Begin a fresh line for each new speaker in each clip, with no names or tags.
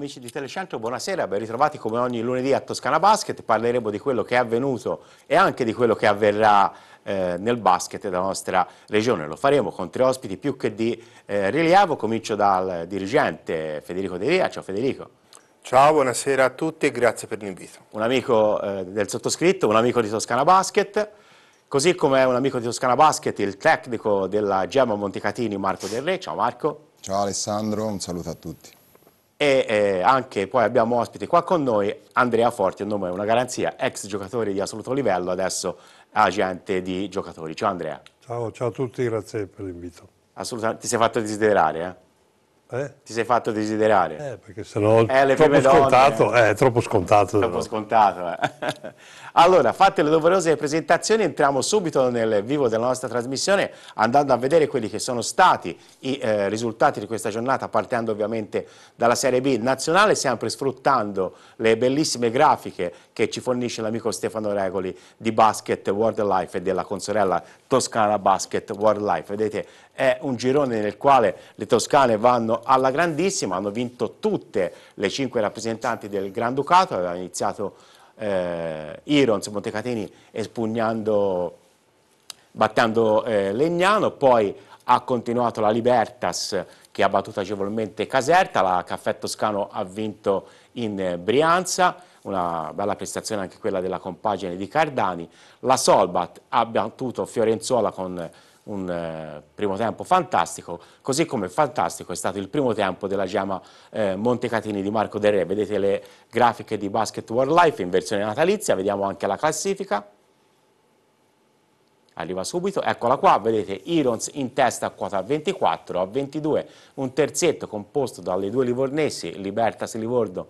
Amici di Telecentro, buonasera, ben ritrovati come ogni lunedì a Toscana Basket, parleremo di quello che è avvenuto e anche di quello che avverrà eh, nel basket della nostra regione. Lo faremo con tre ospiti più che di eh, rilievo, comincio dal dirigente Federico De Via, ciao Federico. Ciao, buonasera a tutti e grazie per l'invito. Un amico eh, del sottoscritto, un amico di Toscana Basket, così come un amico di Toscana Basket, il tecnico della Gemma Montecatini Marco Del Re, ciao Marco. Ciao Alessandro, un saluto a tutti e eh, anche poi abbiamo ospite qua con noi Andrea Forti, il nome è una garanzia, ex giocatore di assoluto livello, adesso agente di giocatori. Ciao Andrea.
Ciao, ciao a tutti, grazie per l'invito.
Assolutamente, ti sei fatto desiderare, eh? eh? Ti sei fatto desiderare. Eh, perché sennò è eh, troppo scontato, eh,
troppo scontato. Troppo scontato,
eh. Allora, fatte le doverose presentazioni, entriamo subito nel vivo della nostra trasmissione andando a vedere quelli che sono stati i eh, risultati di questa giornata, partendo ovviamente dalla Serie B nazionale, sempre sfruttando le bellissime grafiche che ci fornisce l'amico Stefano Regoli di Basket World Life e della consorella Toscana Basket World Life. Vedete, è un girone nel quale le toscane vanno alla grandissima, hanno vinto tutte le cinque rappresentanti del Granducato, aveva iniziato eh, Irons, Montecatini espugnando, battendo eh, Legnano, poi ha continuato la Libertas che ha battuto agevolmente Caserta, la Caffè Toscano ha vinto in eh, Brianza, una bella prestazione anche quella della compagine di Cardani, la Solbat ha battuto Fiorenzuola con un eh, primo tempo fantastico, così come fantastico è stato il primo tempo della Giama eh, Montecatini di Marco Del Re. Vedete le grafiche di Basket World Life in versione natalizia, vediamo anche la classifica. Arriva subito, eccola qua, vedete Irons in testa a quota 24, a 22, un terzetto composto dalle due livornesi, Libertas Livorno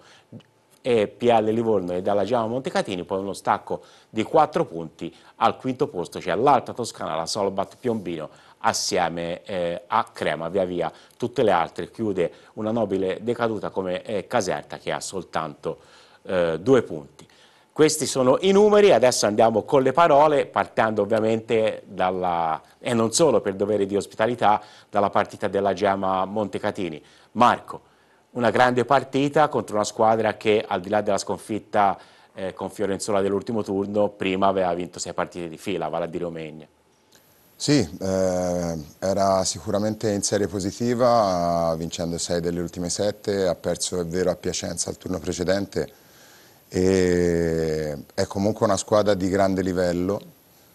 e PL Livorno e dalla Giamo Montecatini, poi uno stacco di 4 punti, al quinto posto c'è cioè l'Alta Toscana, la Solbat Piombino, assieme eh, a Crema, via via tutte le altre, chiude una nobile decaduta come eh, Caserta che ha soltanto eh, due punti. Questi sono i numeri, adesso andiamo con le parole, partendo ovviamente dalla, e non solo per dovere di ospitalità, dalla partita della Gema Montecatini. Marco, una grande partita contro una squadra che al di là della sconfitta eh, con Fiorenzola dell'ultimo turno prima aveva vinto sei partite di fila, vale a dire Omegna.
Sì, eh, era sicuramente in serie positiva, vincendo sei delle ultime sette, ha perso è vero a Piacenza al turno precedente e è comunque una squadra di grande livello,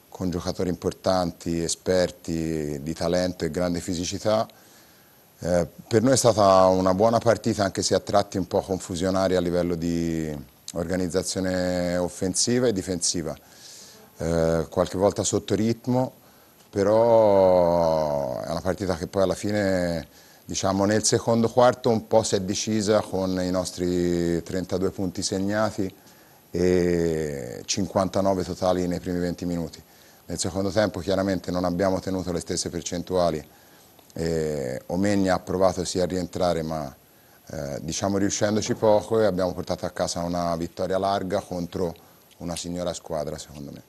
con giocatori importanti, esperti, di talento e grande fisicità eh, per noi è stata una buona partita anche se a tratti un po' confusionari a livello di organizzazione offensiva e difensiva, eh, qualche volta sotto ritmo, però è una partita che poi alla fine diciamo, nel secondo quarto un po' si è decisa con i nostri 32 punti segnati e 59 totali nei primi 20 minuti. Nel secondo tempo chiaramente non abbiamo tenuto le stesse percentuali e eh, Omegna ha provato sì a rientrare ma eh, diciamo riuscendoci poco e abbiamo portato a casa una vittoria larga contro una signora squadra secondo me.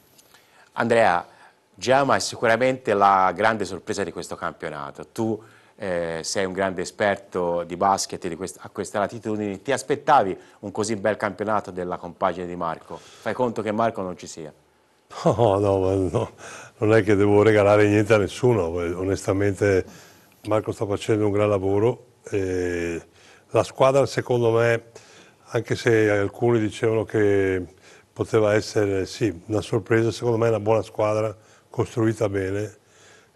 Andrea, Giama è sicuramente la grande sorpresa di questo campionato. Tu eh, sei un grande esperto di basket di quest a questa latitudine. Ti aspettavi un così bel campionato della compagine di Marco? Fai conto che Marco non ci sia.
No, no, no, non è che devo regalare niente a nessuno, onestamente Marco sta facendo un gran lavoro. Eh, la squadra, secondo me, anche se alcuni dicevano che poteva essere sì, una sorpresa, secondo me è una buona squadra costruita bene.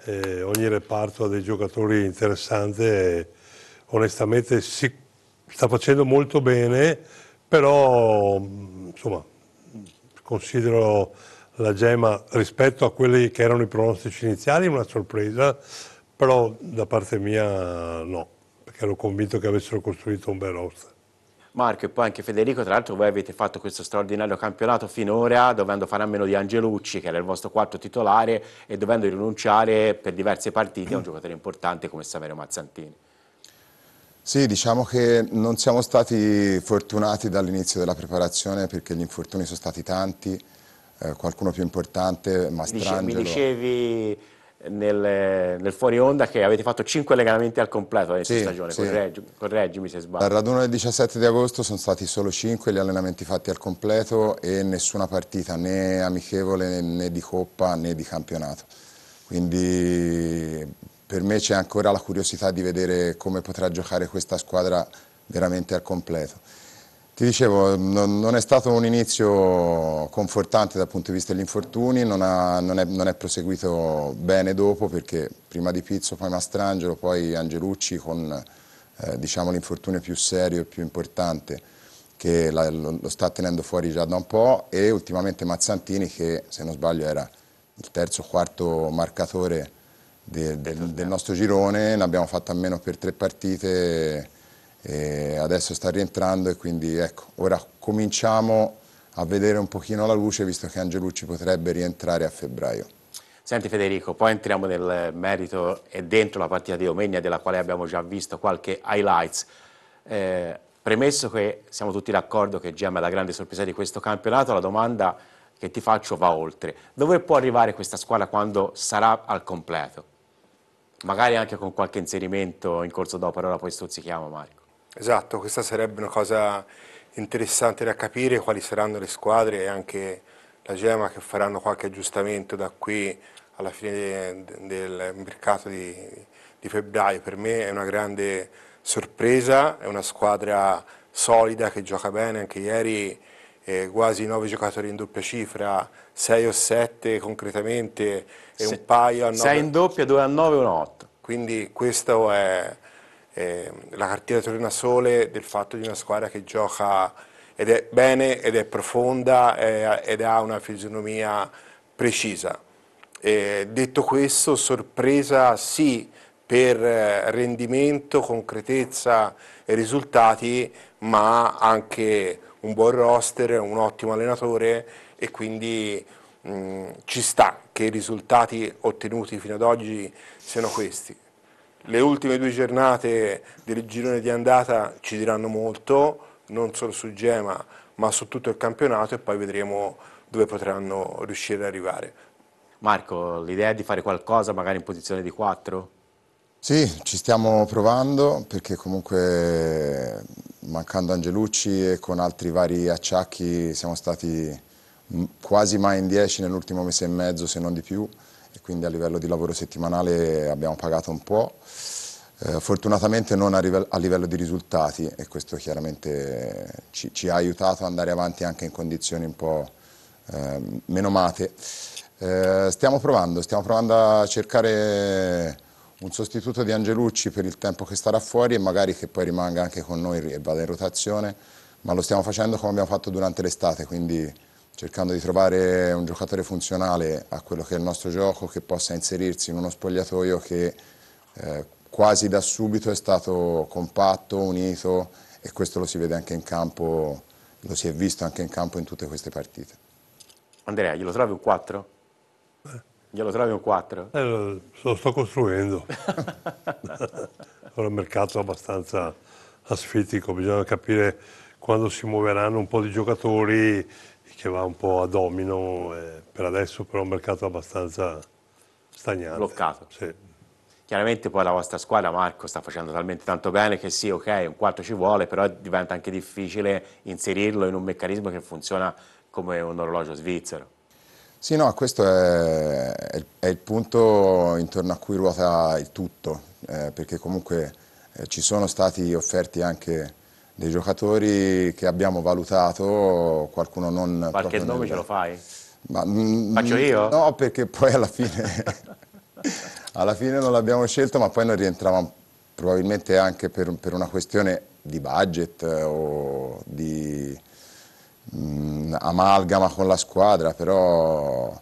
Eh, ogni reparto ha dei giocatori interessanti e onestamente si sta facendo molto bene, però insomma, considero la Gemma rispetto a quelli che erano i pronostici iniziali una sorpresa però da parte mia no, perché ero convinto che avessero costruito un bel roster.
Marco e poi anche Federico, tra l'altro voi avete fatto questo straordinario campionato finora dovendo fare a meno di Angelucci che era il vostro quarto titolare e dovendo rinunciare per diverse partite a un giocatore importante come Saverio Mazzantini.
Sì, diciamo che non siamo stati fortunati dall'inizio della preparazione perché gli infortuni sono stati tanti, eh, qualcuno più importante, Mastrangelo... Dice, mi
dicevi nel, nel, fuori onda che avete fatto 5 legamenti al completo questa sì, stagione, sì. Correggi, correggimi se sbaglio. Dal raduno
del 17 di agosto sono stati solo 5 gli allenamenti fatti al completo e nessuna partita né amichevole né di coppa né di campionato. Quindi per me c'è ancora la curiosità di vedere come potrà giocare questa squadra veramente al completo. Ti dicevo, non, non, è stato un inizio confortante dal punto di vista degli infortuni, non, ha, non, è, non è, proseguito bene dopo perché prima di Pizzo, poi Mastrangelo, poi Angelucci con eh, diciamo, l'infortunio più serio e più importante che la, lo, lo, sta tenendo fuori già da un po' e ultimamente Mazzantini che se non sbaglio era il terzo o quarto marcatore de, de, del nostro girone, ne abbiamo fatto a meno per tre partite e adesso sta rientrando e quindi ecco, ora cominciamo a vedere un pochino la luce visto che Angelucci potrebbe rientrare a febbraio.
Senti Federico, poi entriamo nel merito e dentro la partita di Omegna della quale abbiamo già visto qualche highlights. Eh, premesso che siamo tutti d'accordo che Gemma è la grande sorpresa di questo campionato, la domanda che ti faccio va oltre. Dove può arrivare questa squadra quando sarà al completo? Magari anche con qualche inserimento in corso d'opera, ora poi stuzzichiamo Marco.
Esatto, questa sarebbe una cosa interessante da capire, quali saranno le squadre e anche la Gema che faranno qualche aggiustamento da qui alla fine del mercato di, di febbraio. Per me è una grande sorpresa, è una squadra solida che gioca bene, anche ieri eh, quasi 9 giocatori in doppia cifra, 6 o 7 concretamente e Se, un paio a 9. 6 in doppia, 2 a 9 o 1 a 8. Quindi questo è eh, la cartina Torinasole del fatto di una squadra che gioca ed è bene ed è profonda eh, ed ha una fisionomia precisa. Eh, detto questo, sorpresa sì per eh, rendimento, concretezza e risultati, ma anche un buon roster, un ottimo allenatore e quindi mh, mm, ci sta che i risultati ottenuti fino ad oggi siano questi le ultime due giornate del girone di andata ci diranno molto, non solo su Gema ma su tutto il campionato e poi vedremo dove potranno riuscire ad arrivare.
Marco, l'idea è di fare qualcosa magari in posizione di 4?
Sì, ci stiamo provando perché comunque mancando Angelucci e con altri vari acciacchi siamo stati quasi mai in 10 nell'ultimo mese e mezzo se non di più quindi a livello di lavoro settimanale abbiamo pagato un po'. Eh, fortunatamente non a, live a, livello di risultati e questo chiaramente ci, ci, ha aiutato ad andare avanti anche in condizioni un po' eh, meno mate. Eh, stiamo provando, stiamo provando a cercare un sostituto di Angelucci per il tempo che starà fuori e magari che poi rimanga anche con noi e vada in rotazione, ma lo stiamo facendo come abbiamo fatto durante l'estate, quindi cercando di trovare un giocatore funzionale a quello che è il nostro gioco, che possa inserirsi in uno spogliatoio che eh, quasi da subito è stato compatto, unito e questo lo si vede anche in campo, lo si è visto anche in campo in tutte queste partite.
Andrea, glielo trovi un
4? Eh. Glielo trovi un 4? Eh, lo, sto costruendo. È un mercato abbastanza asfittico, bisogna capire quando si muoveranno un po' di giocatori che va un po' a domino, eh, per adesso però è un mercato abbastanza stagnante. Bloccato. Sì.
Chiaramente poi la vostra squadra, Marco, sta facendo talmente tanto bene che sì, ok, un quarto ci vuole, però diventa anche difficile inserirlo in un meccanismo che funziona come un orologio svizzero.
Sì, no, questo è, è, il punto intorno a cui ruota il tutto, eh, perché comunque eh, ci sono stati offerti anche dei giocatori che abbiamo valutato, qualcuno non... Qualche nome nel... ce lo fai? Ma, mm, Faccio mm, io? No, perché poi alla fine, alla fine non l'abbiamo scelto, ma poi non rientrava probabilmente anche per, per una questione di budget eh, o di mh, mm, amalgama con la squadra, però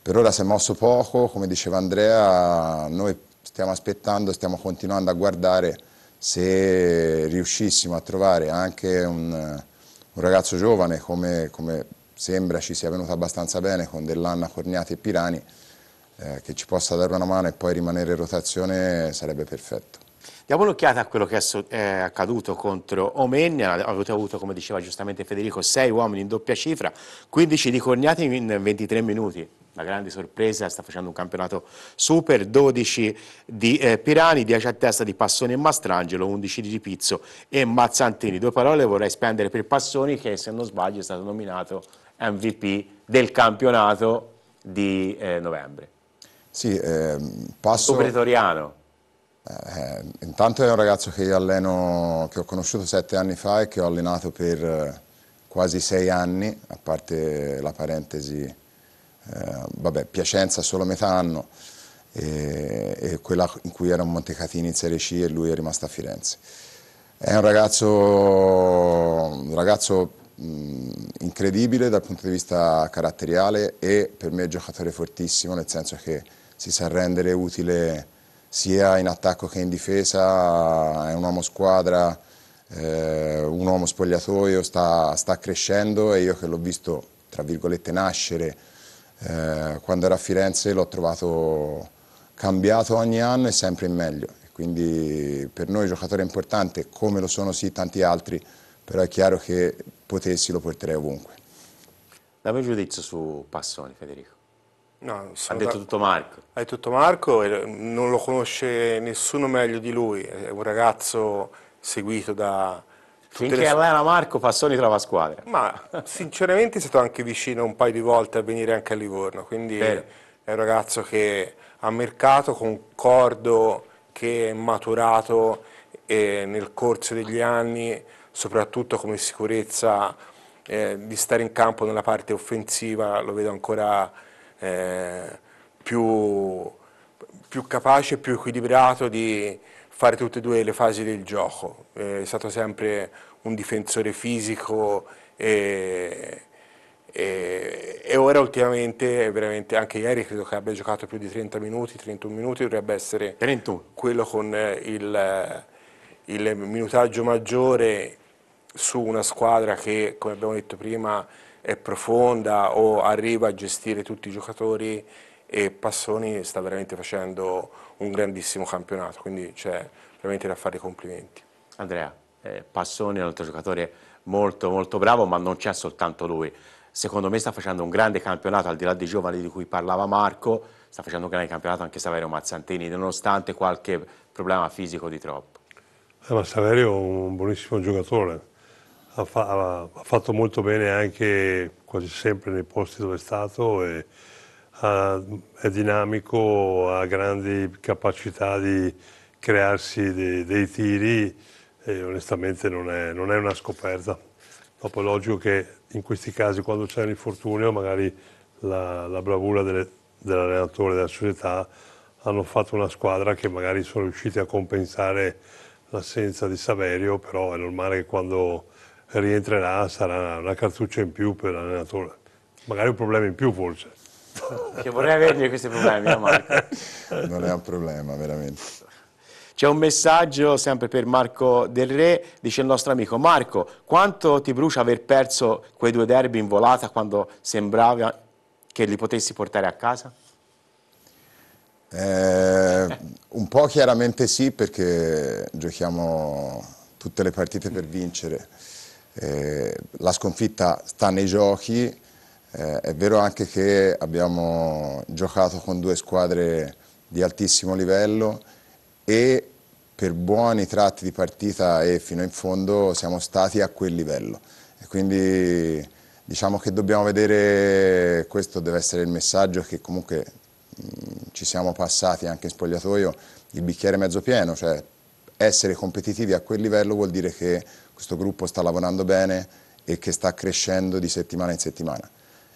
per ora si è mosso poco, come diceva Andrea, noi stiamo aspettando, stiamo continuando a guardare se riuscissimo a trovare anche un, un ragazzo giovane come, come, sembra ci sia venuto abbastanza bene con Dell'Anna, Corniati e Pirani, eh, che ci possa dare una mano e poi rimanere in rotazione sarebbe perfetto.
Diamo un'occhiata a quello che è accaduto contro Omen, avete avuto come diceva giustamente Federico 6 uomini in doppia cifra, 15 di Corniati in 23 minuti, la grande sorpresa, sta facendo un campionato super, 12 di eh, Pirani, 10 a testa di Passoni e Mastrangelo, 11 di Ripizzo e Mazzantini. Due parole vorrei spendere per Passoni che se non sbaglio è stato nominato MVP del campionato
di eh, novembre. Sì, eh, passo...
Pretoriano.
Eh, intanto è un ragazzo che io alleno, che ho conosciuto sette anni fa e che ho allenato per eh, quasi sei anni, a parte la parentesi, eh, vabbè, Piacenza solo metà anno e, e quella in cui era un Montecatini in Serie C e lui è rimasto a Firenze. È un ragazzo, un ragazzo mh, mm, incredibile dal punto di vista caratteriale e per me giocatore fortissimo, nel senso che si sa rendere utile sia in attacco che in difesa, è un uomo squadra, eh, un uomo spogliatoio, sta, sta, crescendo e io che l'ho visto, tra virgolette, nascere eh, quando era a Firenze l'ho trovato cambiato ogni anno e sempre in meglio. Quindi per noi giocatore importante, come lo sono sì tanti altri, però è chiaro che potessi lo porterei ovunque. Dammi un giudizio su Passoni, Federico. No,
ha detto da... tutto Marco. Ha detto tutto Marco non lo conosce nessuno meglio di lui, è un ragazzo seguito da... Finché le... allena Marco Passoni trova squadra. Ma sinceramente è stato anche vicino un paio di volte a venire anche a Livorno, quindi Bene. è un ragazzo che ha mercato con cordo, che è maturato eh, nel corso degli anni, soprattutto come sicurezza eh, di stare in campo nella parte offensiva, lo vedo ancora eh, più, più, capace, più equilibrato di fare tutte e due le fasi del gioco. Eh, è stato sempre un difensore fisico e, e, e, ora ultimamente, veramente anche ieri, credo che abbia giocato più di 30 minuti, 31 minuti, dovrebbe essere 31. quello con eh, il, il minutaggio maggiore su una squadra che, come abbiamo detto prima, è profonda o arriva a gestire tutti i giocatori e Passoni sta veramente facendo un grandissimo campionato, quindi c'è veramente da fare i complimenti. Andrea, eh, Passoni è un altro giocatore
molto molto bravo, ma non c'è soltanto lui. Secondo me sta facendo un grande campionato, al di là dei giovani di cui parlava Marco, sta facendo un grande campionato anche Saverio Mazzantini, nonostante qualche problema fisico di troppo.
Eh, ma Saverio è un buonissimo giocatore, ha, fa, ha, fatto molto bene anche quasi sempre nei posti dove è stato, e ha, è dinamico, ha grandi capacità di crearsi dei, dei tiri e onestamente non è, non è una scoperta. Dopo è logico che in questi casi quando c'è un infortunio magari la, la bravura delle, dell'allenatore della società hanno fatto una squadra che magari sono riusciti a compensare l'assenza di Saverio, però è normale che quando rientrerà, sarà una cartuccia in più per l'allenatore, magari un problema in più forse. Che vorrei avergli
questi problemi, no Marco?
Non è un problema, veramente.
C'è un messaggio sempre per Marco Del Re, dice il nostro amico Marco, quanto ti brucia aver perso quei due derby in volata quando sembrava che li potessi portare a casa?
Eh, un po' chiaramente sì perché giochiamo tutte le partite per vincere. Eh, la sconfitta sta nei giochi, eh, è vero anche che abbiamo giocato con due squadre di altissimo livello e per buoni tratti di partita e fino in fondo siamo stati a quel livello. E quindi diciamo che dobbiamo vedere, questo deve essere il messaggio che comunque mh, ci siamo passati anche in spogliatoio, il bicchiere mezzo pieno, cioè essere competitivi a quel livello vuol dire che questo gruppo sta lavorando bene e che sta crescendo di settimana in settimana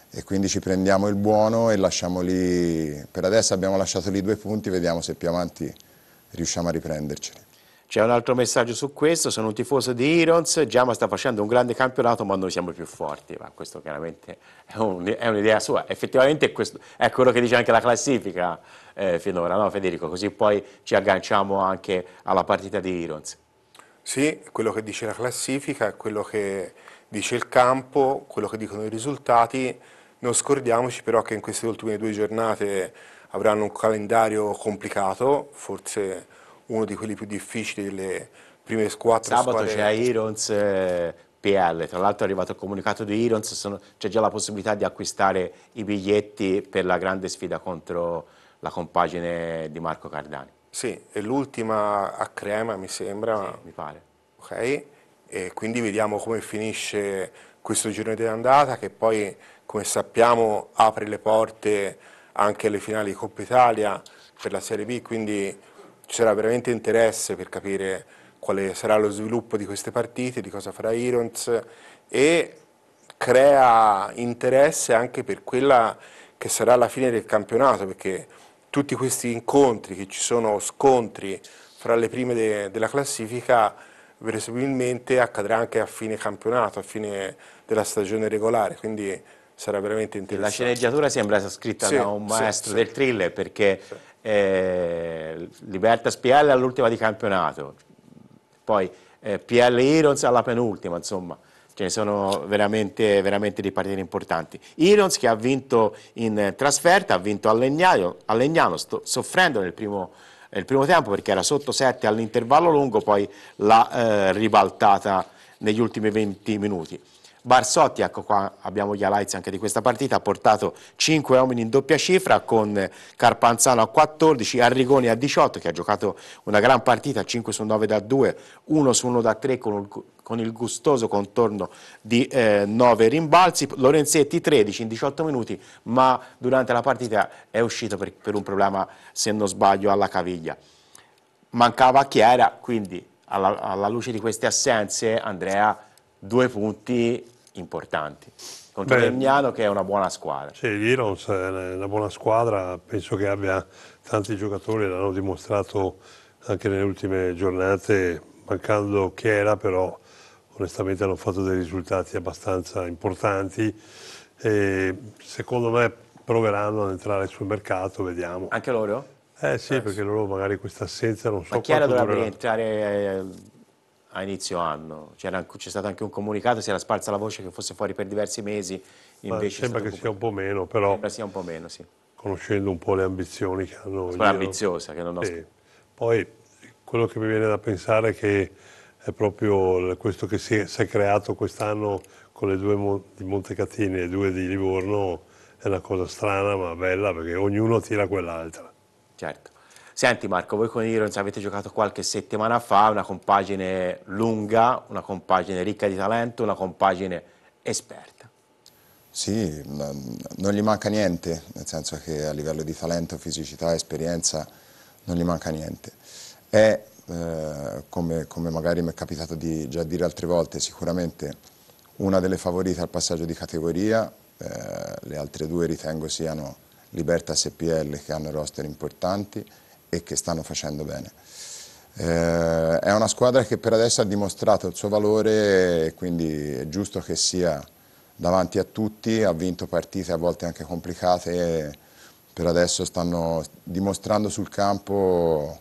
e quindi ci prendiamo il buono e lasciamo lì, per adesso abbiamo lasciato lì due punti, vediamo se più avanti riusciamo a riprenderceli.
C'è un altro messaggio su questo, sono un tifoso di Irons, Giama sta facendo un grande campionato ma noi siamo più forti, ma questo chiaramente è, un'idea un sua, effettivamente è, questo, è, quello che dice anche la classifica eh, finora, no Federico? Così poi ci agganciamo anche alla partita di Irons.
Sì, quello che dice la classifica, quello che dice il campo, quello che dicono i risultati. Non scordiamoci però che in queste ultime due giornate avranno un calendario complicato, forse uno di quelli più difficili delle prime quattro Sabato squadre. Sabato c'è Irons
PL, tra l'altro è arrivato il comunicato di Irons, c'è già la possibilità di acquistare i biglietti per la grande sfida contro la compagine di Marco Cardani.
Sì, è l'ultima a crema mi sembra. Sì, mi pare. Ok, e quindi vediamo come finisce questo girone andata che poi, come sappiamo, apre le porte anche alle finali di Coppa Italia per la Serie B, quindi ci sarà veramente interesse per capire quale sarà lo sviluppo di queste partite, di cosa farà Irons e crea interesse anche per quella che sarà la fine del campionato, perché tutti questi incontri che ci sono scontri fra le prime de della classifica presumibilmente accadrà anche a fine campionato, a fine della stagione regolare, quindi sarà veramente interessante. La
sceneggiatura sembra
scritta sì, da un maestro sì, del thriller perché eh, Libertas PL
all'ultima di campionato, poi eh, PL Irons alla penultima, insomma ce cioè, sono veramente, veramente di partite importanti. Irons che ha vinto in eh, trasferta, ha vinto a Legnano, a Legnano soffrendo nel primo, nel primo, tempo perché era sotto 7 all'intervallo lungo, poi l'ha eh, ribaltata negli ultimi 20 minuti. Barsotti, ecco qua abbiamo gli highlights anche di questa partita, ha portato 5 uomini in doppia cifra con Carpanzano a 14, Arrigoni a 18 che ha giocato una gran partita, 5 su 9 da 2, 1 su 1 da 3 con, con il gustoso contorno di eh, 9 rimbalzi, Lorenzetti 13 in 18 minuti ma durante la partita è uscito per, per un problema se non sbaglio alla caviglia. Mancava Chiera, quindi alla, alla luce di queste assenze Andrea due punti importanti. Contro Beh, Legnano che è una buona squadra.
Sì, l'Irons è una buona squadra, penso che abbia tanti giocatori, l'hanno dimostrato anche nelle ultime giornate, mancando Chiera però onestamente hanno fatto dei risultati abbastanza importanti e secondo me proveranno ad entrare sul mercato, vediamo. Anche loro? Eh sì, Penso. Eh perché loro magari questa assenza non so Ma Chiara dovrebbe durerà.
entrare... Eh, a inizio anno. C'è stato anche un comunicato, si era sparsa la voce che fosse fuori per diversi mesi. Invece sembra che sia un po' meno, però. Sembra sia un po' meno,
sì. Conoscendo un po' le ambizioni che hanno. Quella ambiziosa che non ho. Sì. Poi quello che mi viene da pensare è che è proprio questo che si è, si è creato quest'anno con le due di Montecatini e le due di Livorno è una cosa strana ma bella perché ognuno tira quell'altra. Certo.
Senti Marco, voi con Irons avete giocato qualche settimana fa, una compagine lunga, una compagine ricca di talento, una compagine esperta.
Sì, non gli manca niente, nel senso che a livello di talento, fisicità, esperienza non gli manca niente. È, eh, come, come, magari mi è capitato di già dire altre volte, sicuramente una delle favorite al passaggio di categoria, eh, le altre due ritengo siano e SPL che hanno roster importanti, e che stanno facendo bene. Eh, è una squadra che per adesso ha dimostrato il suo valore quindi è giusto che sia davanti a tutti, ha vinto partite a volte anche complicate, per adesso stanno dimostrando sul campo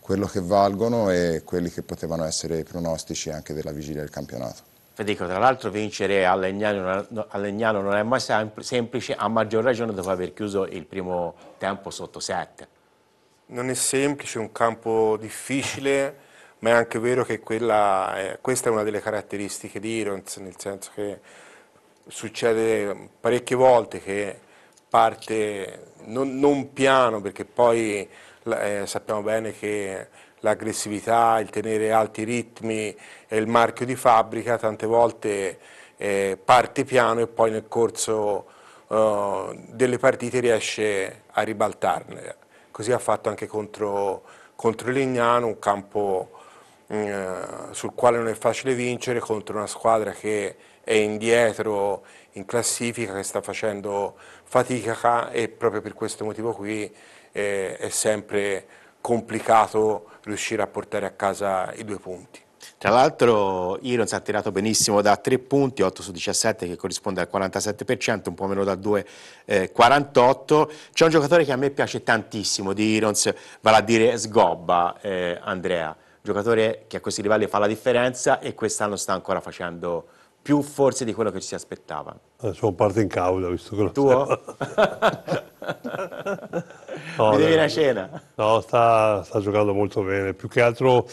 quello che valgono e quelli che potevano essere i pronostici anche della vigilia del campionato.
Federico, tra l'altro vincere a Legnano, a Legnano, non è mai semplice, a maggior ragione dopo aver chiuso il primo tempo sotto 7
non è semplice, è un campo difficile, ma è anche vero che quella è, questa è una delle caratteristiche di Irons, nel senso che succede parecchie volte che parte non, non piano, perché poi eh, sappiamo bene che l'aggressività, il tenere alti ritmi è il marchio di fabbrica, tante volte eh, parte piano e poi nel corso eh, delle partite riesce a ribaltarne così ha fatto anche contro, contro Lignano, un campo mm, eh, sul quale non è facile vincere contro una squadra che è indietro in classifica, che sta facendo fatica e proprio per questo motivo qui eh, è sempre complicato riuscire a portare a casa i due punti.
Tra l'altro Irons ha tirato benissimo da 3 punti, 8 su 17 che corrisponde al 47%, un po' meno da 2, eh, 48. C'è un giocatore che a me piace tantissimo di Irons, vale a dire Sgobba, eh, Andrea, giocatore che a questi livelli fa la differenza e quest'anno sta ancora facendo più forse di quello che ci si aspettava.
Adesso parte in causa, visto che lo Tuo? no, Mi devi una cena? No, sta, sta giocando molto bene, più che altro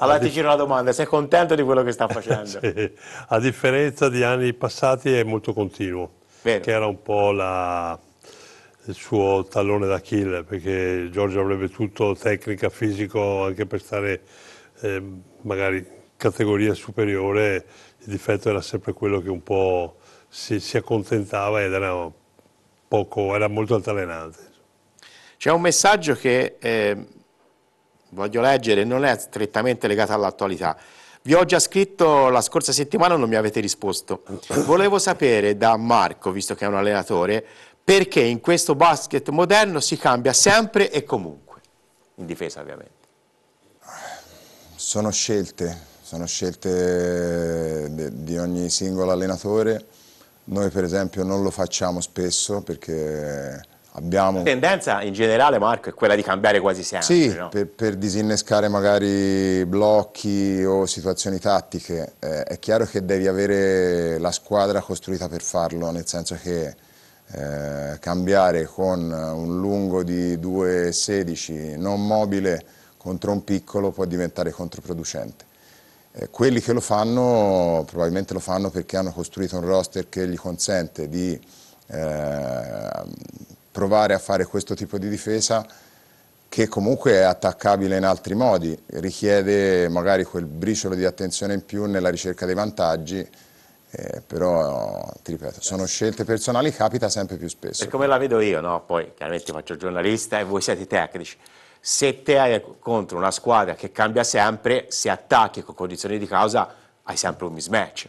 allora ti giro
la domanda, sei contento di quello che sta facendo?
sì. A differenza di anni passati è molto continuo, Vero. che era un po' la, il suo tallone d'Achille, perché Giorgio avrebbe tutto tecnica, fisico, anche per stare eh, magari categoria superiore, il difetto era sempre quello che un po' si, si accontentava ed era, poco, era molto altalenante. C'è un messaggio che... Eh voglio leggere, non
è strettamente legata all'attualità. Vi ho già scritto la scorsa settimana, non mi avete risposto. Volevo sapere da Marco, visto che è un allenatore, perché in questo basket moderno si cambia sempre e comunque, in difesa ovviamente.
Sono scelte, sono scelte di ogni singolo allenatore. Noi per esempio non lo facciamo spesso perché Abbiamo... La
tendenza in generale, Marco, è quella di cambiare quasi sempre. Sì, no?
per, per, disinnescare magari blocchi o situazioni tattiche. Eh, è chiaro che devi avere la squadra costruita per farlo, nel senso che eh, cambiare con un lungo di 2,16 non mobile contro un piccolo può diventare controproducente. Eh, quelli che lo fanno probabilmente lo fanno perché hanno costruito un roster che gli consente di eh, provare a fare questo tipo di difesa che comunque è attaccabile in altri modi, richiede magari quel briciolo di attenzione in più nella ricerca dei vantaggi, eh, però ti ripeto, sono scelte personali, capita sempre più spesso. E
come la vedo io, no? poi chiaramente faccio giornalista e voi siete tecnici, se te hai contro una squadra che cambia sempre, se attacchi con condizioni di causa, hai sempre un mismatch,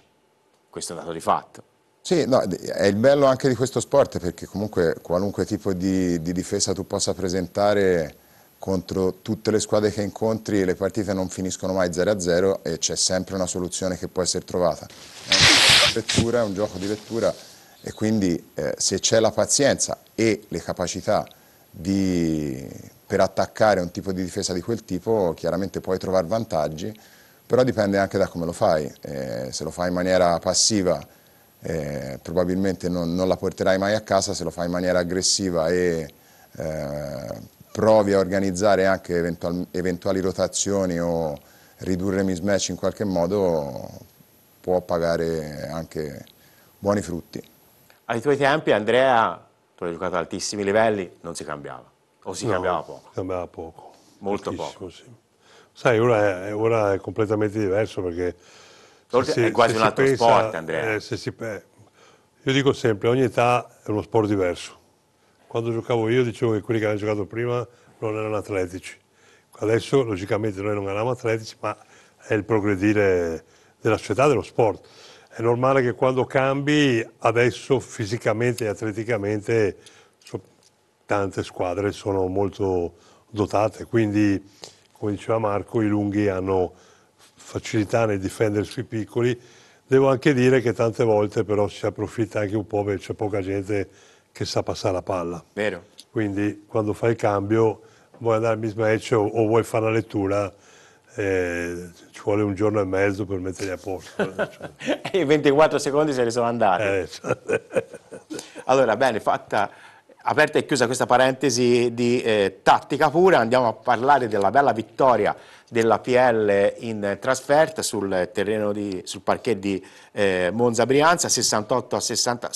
questo è un dato di fatto.
Sì, no, è il bello anche di questo sport perché comunque qualunque tipo di, di difesa tu possa presentare contro tutte le squadre che incontri le partite non finiscono mai 0-0 e c'è sempre una soluzione che può essere trovata. È un, lettura, un gioco di lettura e quindi eh, se c'è la pazienza e le capacità di, per attaccare un tipo di difesa di quel tipo chiaramente puoi trovare vantaggi, però dipende anche da come lo fai, eh, se lo fai in maniera passiva eh, probabilmente non, non, la porterai mai a casa se lo fai in maniera aggressiva e eh, provi a organizzare anche eventuali, eventuali rotazioni o ridurre mismatch in qualche modo può pagare anche buoni frutti.
Ai tuoi tempi Andrea, tu hai giocato a altissimi livelli, non si cambiava o si no, cambiava poco? cambiava poco. Molto poco. Sì.
Sai, ora è, ora è completamente diverso perché Forse se, è quasi un altro pensa, sport, Andrea. Eh, si, eh, io dico sempre, ogni età è uno sport diverso. Quando giocavo io dicevo che quelli che avevano giocato prima non erano atletici. Adesso logicamente noi non eravamo atletici, ma è il progredire della società, dello sport. È normale che quando cambi, adesso fisicamente e atleticamente tante squadre sono molto dotate, quindi come diceva Marco i lunghi hanno facilità nel difendersi i piccoli, devo anche dire che tante volte però si approfitta anche un po' perché c'è poca gente che sa passare la palla. Vero. Quindi quando fai il cambio vuoi andare al mismatch o, o vuoi fare la lettura, eh, ci vuole un giorno e mezzo per metterli a posto. Cioè. e 24
secondi se ne sono andati. Eh. Cioè. allora, bene, fatta aperta e chiusa questa parentesi di eh, tattica pure, andiamo a parlare della bella vittoria della PL in trasferta sul, di, sul parquet di eh, Monza Brianza, 68 a 60,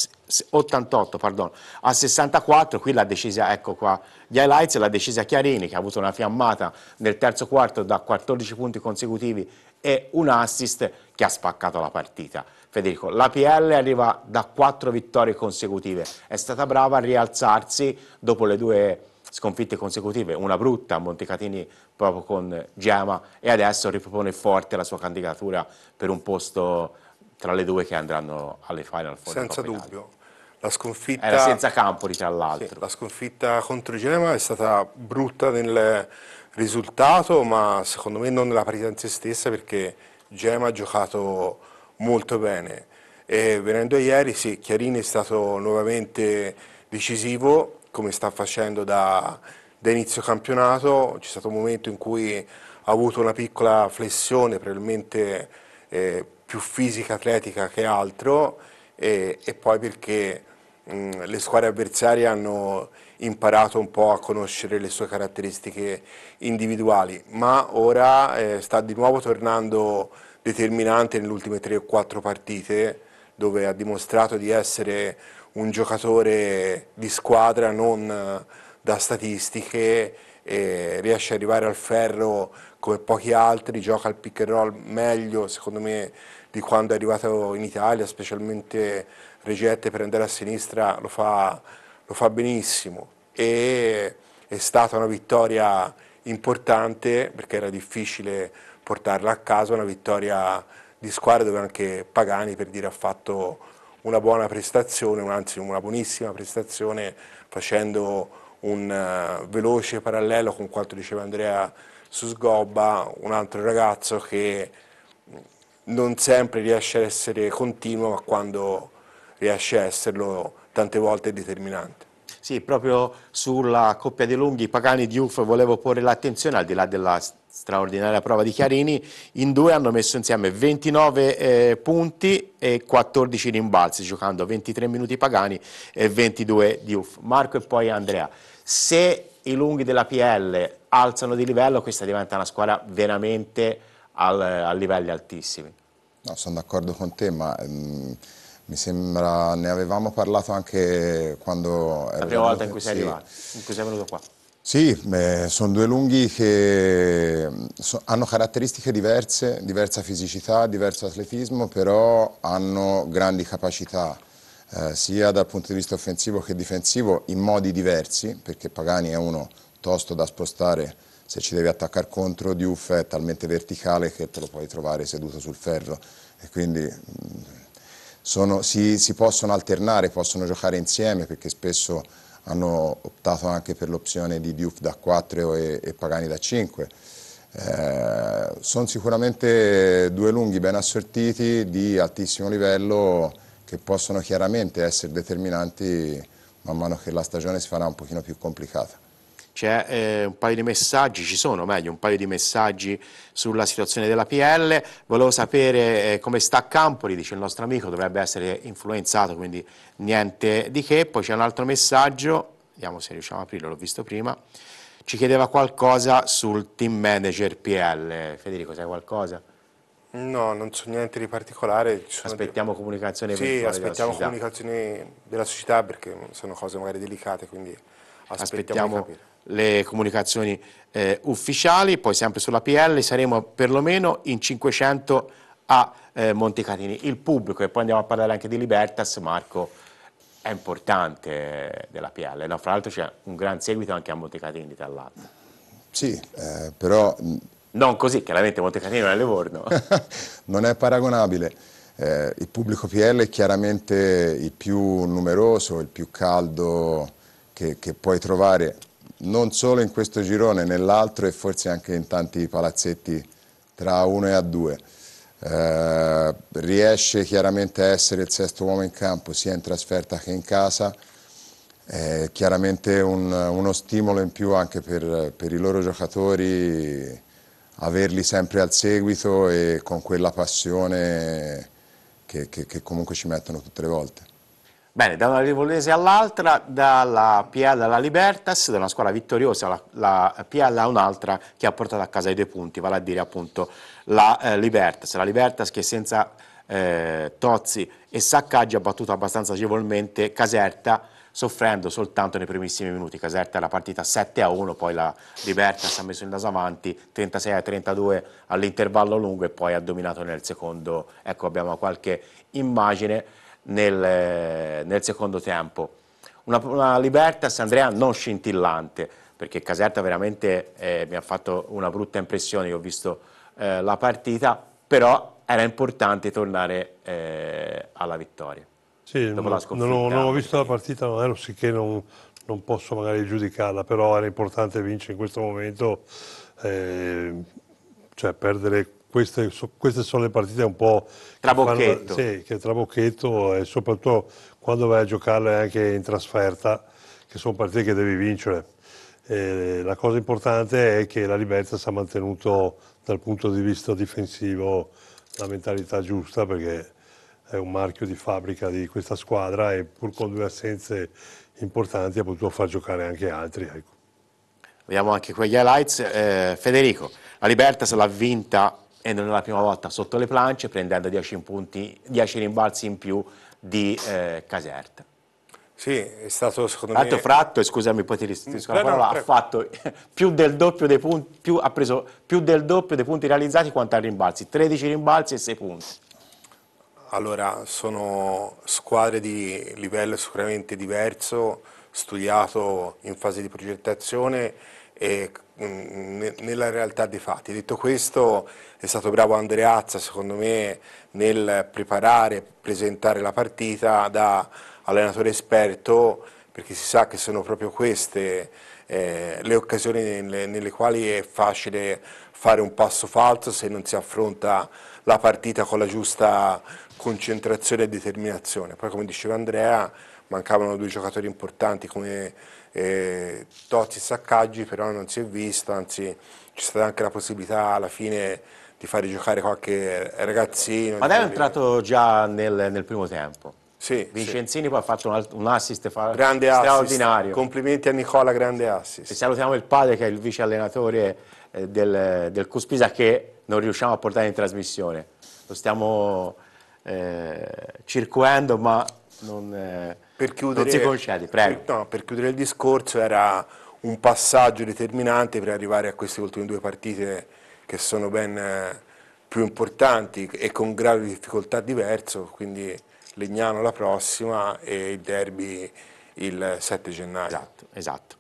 88 pardon, a 64, qui la decisa, ecco qua, gli highlights, la decisa Chiarini che ha avuto una fiammata nel terzo quarto da 14 punti consecutivi e un assist che ha spaccato la partita. Federico, l'APL arriva da quattro vittorie consecutive, è stata brava a rialzarsi dopo le due sconfitte consecutive, una brutta a Montecatini proprio con Gema e adesso ripropone forte la sua candidatura per un posto tra le due che andranno
alle final. Four Senza dubbio. La sconfitta... Era senza Campori tra l'altro. Sì, la sconfitta contro Gema è stata brutta nel risultato, ma secondo me non nella partita in se stessa perché Gema ha giocato molto bene. E venendo a ieri, sì, Chiarini è stato nuovamente decisivo, come sta facendo da, da inizio campionato, c'è stato un momento in cui ha avuto una piccola flessione, probabilmente eh, più fisica atletica che altro, e, e poi perché mh, le squadre avversarie hanno imparato un po' a conoscere le sue caratteristiche individuali, ma ora eh, sta di nuovo tornando determinante nelle ultime 3 o 4 partite dove ha dimostrato di essere un giocatore di squadra non eh, da statistiche e riesce ad arrivare al ferro come pochi altri, gioca al pick and roll meglio secondo me di quando è arrivato in Italia, specialmente Regette per andare a sinistra lo fa, lo fa benissimo e è stata una vittoria importante perché era difficile portarla a casa, una vittoria di squadra dove anche Pagani per dire ha fatto una buona prestazione, anzi una buonissima prestazione facendo un eh, veloce parallelo con quanto diceva Andrea su Sgobba, un altro ragazzo che non sempre riesce ad essere continuo ma quando riesce a esserlo tante volte è determinante.
Sì, proprio sulla coppia dei lunghi Pagani-Diouf volevo porre l'attenzione al di là della straordinaria prova di Chiarini, in due hanno messo insieme 29 eh, punti e 14 rimbalzi, giocando 23 minuti Pagani e 22 di Uff. Marco e poi Andrea, se i lunghi della PL alzano di livello, questa diventa una squadra veramente al, a livelli altissimi.
No, sono d'accordo con te, ma... Mh mm, mi sembra ne avevamo parlato anche quando... La prima volta in cui sei sì. arrivato,
in cui sei venuto qua.
Sì, beh, sono due lunghi che mm, so, hanno caratteristiche diverse, diversa fisicità, diverso atletismo, però hanno grandi capacità, eh, sia dal punto di vista offensivo che difensivo, in modi diversi, perché Pagani è uno tosto da spostare se ci devi attaccare contro, Diuff è talmente verticale che te lo puoi trovare seduto sul ferro e quindi mm, sono, si, si possono alternare, possono giocare insieme perché spesso hanno optato anche per l'opzione di Diouf da 4 e, e Pagani da 5. Eh, sono sicuramente due lunghi ben assortiti di altissimo livello che possono chiaramente essere determinanti man mano che la stagione si farà un pochino più complicata
c'è eh, un paio di messaggi, ci sono meglio un paio di messaggi sulla situazione della PL, volevo sapere eh, come sta Campoli, dice il nostro amico, dovrebbe essere influenzato, quindi niente di che, poi c'è un altro messaggio, vediamo se riusciamo a aprirlo, l'ho visto prima, ci chiedeva qualcosa sul team manager PL,
Federico sai qualcosa? No, non so niente di particolare. Aspettiamo dei... comunicazioni Sì, aspettiamo della comunicazioni della società perché sono cose magari delicate, quindi aspettiamo, aspettiamo
le comunicazioni eh, ufficiali, poi sempre sulla PL saremo perlomeno in 500 a eh, Montecatini. Il pubblico, e poi andiamo a parlare anche di Libertas, Marco, è importante eh, della PL, no? fra l'altro c'è un gran seguito anche a Montecatini tra l'altro.
Sì, eh, però... Non così,
chiaramente Montecatini non è Livorno.
non è paragonabile. Eh, il pubblico PL è chiaramente il più numeroso, il più caldo che, che puoi trovare non solo in questo girone, nell'altro e forse anche in tanti palazzetti tra uno e a due. Eh, riesce chiaramente a essere il sesto uomo in campo sia in trasferta che in casa, eh, chiaramente un, uno stimolo in più anche per, per i loro giocatori, averli sempre al seguito e con quella passione che, che, che comunque ci mettono tutte le volte.
Bene, da una Rivellese all'altra, dalla Piella alla Libertas, da una squadra vittoriosa la, la Piella a un'altra che ha portato a casa i due punti, vale a dire appunto la eh, Libertas. La Libertas che senza eh, Tozzi e Saccaggi ha battuto abbastanza agevolmente Caserta, soffrendo soltanto nei primissimi minuti. Caserta era partita 7 a 1, poi la Libertas ha messo il naso avanti, 36 a 32 all'intervallo lungo e poi ha dominato nel secondo. Ecco, abbiamo qualche immagine nel, nel secondo tempo. Una, una Libertas Andrea non scintillante, perché Caserta veramente eh, mi ha fatto una brutta impressione, io ho visto eh, la partita, però era importante tornare eh, alla vittoria.
Sì, dopo la Non, ho, non ho visto la partita, non ero sicché non, non posso magari giudicarla, però era importante vincere in questo momento, eh, cioè perdere queste, queste, sono le partite un po'... Trabocchetto. Fanno, sì, che trabocchetto e soprattutto quando vai a giocarle anche in trasferta, che sono partite che devi vincere. E la cosa importante è che la Libertas ha mantenuto dal punto di vista difensivo la mentalità giusta perché è un marchio di fabbrica di questa squadra e pur con due assenze importanti ha potuto far giocare anche altri. Ecco.
Vediamo anche quegli highlights. Eh, Federico, la Libertas l'ha vinta e non è la prima volta sotto le planche, prendendo 10, punti, 10 rimbalzi in più di eh, Caserta.
Sì, è stato secondo Tanto me... Fratto,
scusami, poi ti restituisco mm, la parola, no, ha, fatto più del doppio dei punti, più, ha preso più del doppio dei punti
realizzati quanto a rimbalzi, 13 rimbalzi e 6 punti. Allora, sono squadre di livello sicuramente diverso, studiato in fase di progettazione e, mm, nella realtà dei fatti. Detto questo è stato bravo Andreazza secondo me nel preparare presentare la partita da allenatore esperto perché si sa che sono proprio queste eh, le occasioni nelle, nelle, quali è facile fare un passo falso se non si affronta la partita con la giusta concentrazione e determinazione. Poi come diceva Andrea mancavano due giocatori importanti come eh, Tozzi e Saccaggi però non si è visto, anzi c'è stata anche la possibilità alla fine di fare giocare qualche ragazzino. Ma è entrato già nel, nel primo
tempo. Sì, Vincenzini sì. poi ha fatto un, assist grande straordinario. Assist. Complimenti a Nicola, grande assist. E salutiamo il padre che è il vice allenatore eh, del, del Cuspisa che non riusciamo a portare in trasmissione. Lo stiamo eh, circuendo
ma non... Eh, per chiudere, non si concede, prego. No, per chiudere il discorso era un passaggio determinante per arrivare a queste ultime due partite che sono ben eh, più importanti e con grado di difficoltà diverso, quindi Legnano la prossima e il derby il 7 gennaio. Esatto, esatto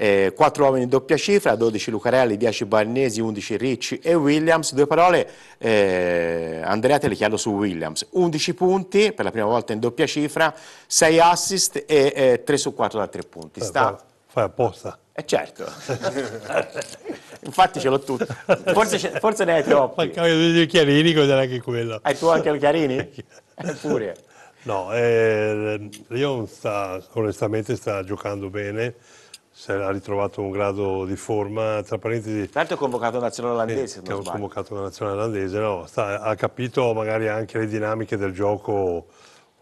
eh, 4 uomini in doppia cifra, 12 Lucarelli, 10 Barnesi, 11 Ricci e Williams. Due parole, eh, Andrea te le chiedo su Williams. 11 punti per la prima volta in doppia cifra, 6 assist e eh, 3 su 4 da 3 punti. Eh, sta... Fai apposta. Eh certo, infatti ce l'ho tutto, forse, forse, ne hai
troppi. Ma gli occhialini cos'era anche quello? Hai tu anche
gli occhialini? Eppure.
No, eh, Leon sta, onestamente sta giocando bene, si era ritrovato un grado di forma, tra parentesi... Eh, L'altro ha convocato la nazionale olandese, eh, non convocato la nazionale olandese, no, sta, ha capito magari anche le dinamiche del gioco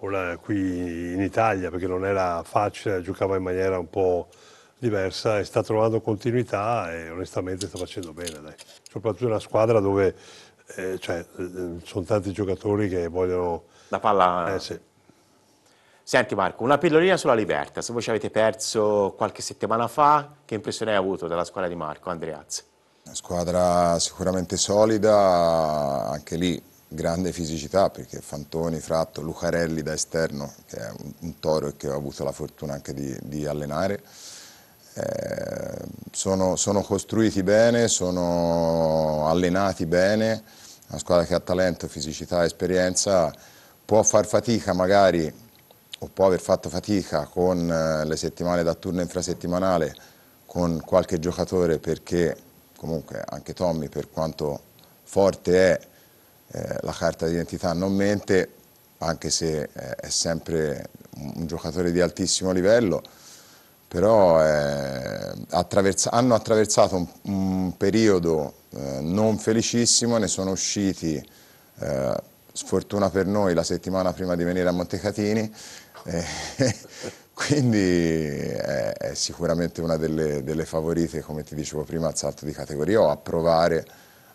la, qui in Italia, perché non era facile, giocava in maniera un po' diversa e sta trovando continuità e onestamente sta facendo bene, dai. Soprattutto in una squadra dove eh, cioè, eh, sono tanti giocatori che vogliono... La palla... Eh, sì.
Senti Marco, una pillolina sulla Libertas, voi ci avete perso qualche settimana fa, che impressione hai avuto dalla squadra di Marco Andreazzi?
Una squadra sicuramente solida, anche lì grande fisicità perché Fantoni, Fratto, Lucarelli da esterno, che è un, un toro che ho avuto la fortuna anche di, di allenare, eh, sono, sono, costruiti bene, sono allenati bene, una squadra che ha talento, fisicità, esperienza, può far fatica magari o può aver fatto fatica con eh, le settimane da turno infrasettimanale con qualche giocatore perché comunque anche Tommy per quanto forte è eh, la carta d'identità non mente anche se eh, è sempre un giocatore di altissimo livello però eh, attraversa hanno attraversato un, un periodo eh, non felicissimo ne sono usciti eh, sfortuna per noi la settimana prima di venire a Montecatini eh, quindi è, eh, è, sicuramente una delle, delle, favorite, come ti dicevo prima, al salto di categoria o a provare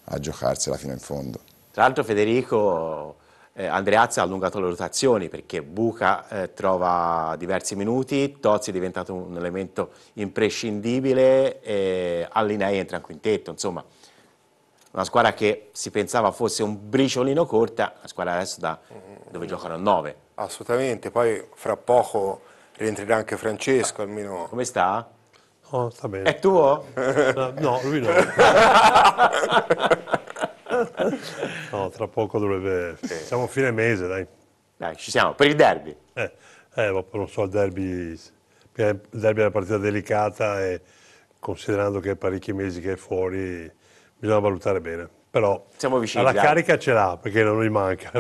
a giocarsela fino in fondo.
Tra l'altro Federico eh, Andreazzi ha allungato le rotazioni perché Buca eh, trova diversi minuti, Tozzi è diventato un elemento imprescindibile e Allinei entra in quintetto, insomma una squadra che si pensava fosse un briciolino corta, la squadra adesso da, dove giocano a 9.
Assolutamente, poi fra poco rientrerà anche Francesco, almeno... Come sta?
Oh, sta bene. È tuo? no, lui no. no, tra poco dovrebbe... Siamo a fine mese, dai. Dai, ci siamo, per il derby. Eh, eh non so, il derby... Eh, il derby è una partita delicata e considerando che è parecchi mesi che è fuori, bisogna valutare bene però Siamo vicini, la carica ce l'ha perché non gli manca.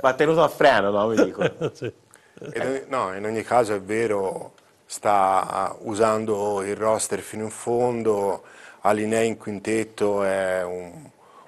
Ma tenuto a freno, no? Mi dico.
sì. in,
no, in ogni caso è vero, sta ah, usando il roster fino in fondo, Alinei in quintetto è un,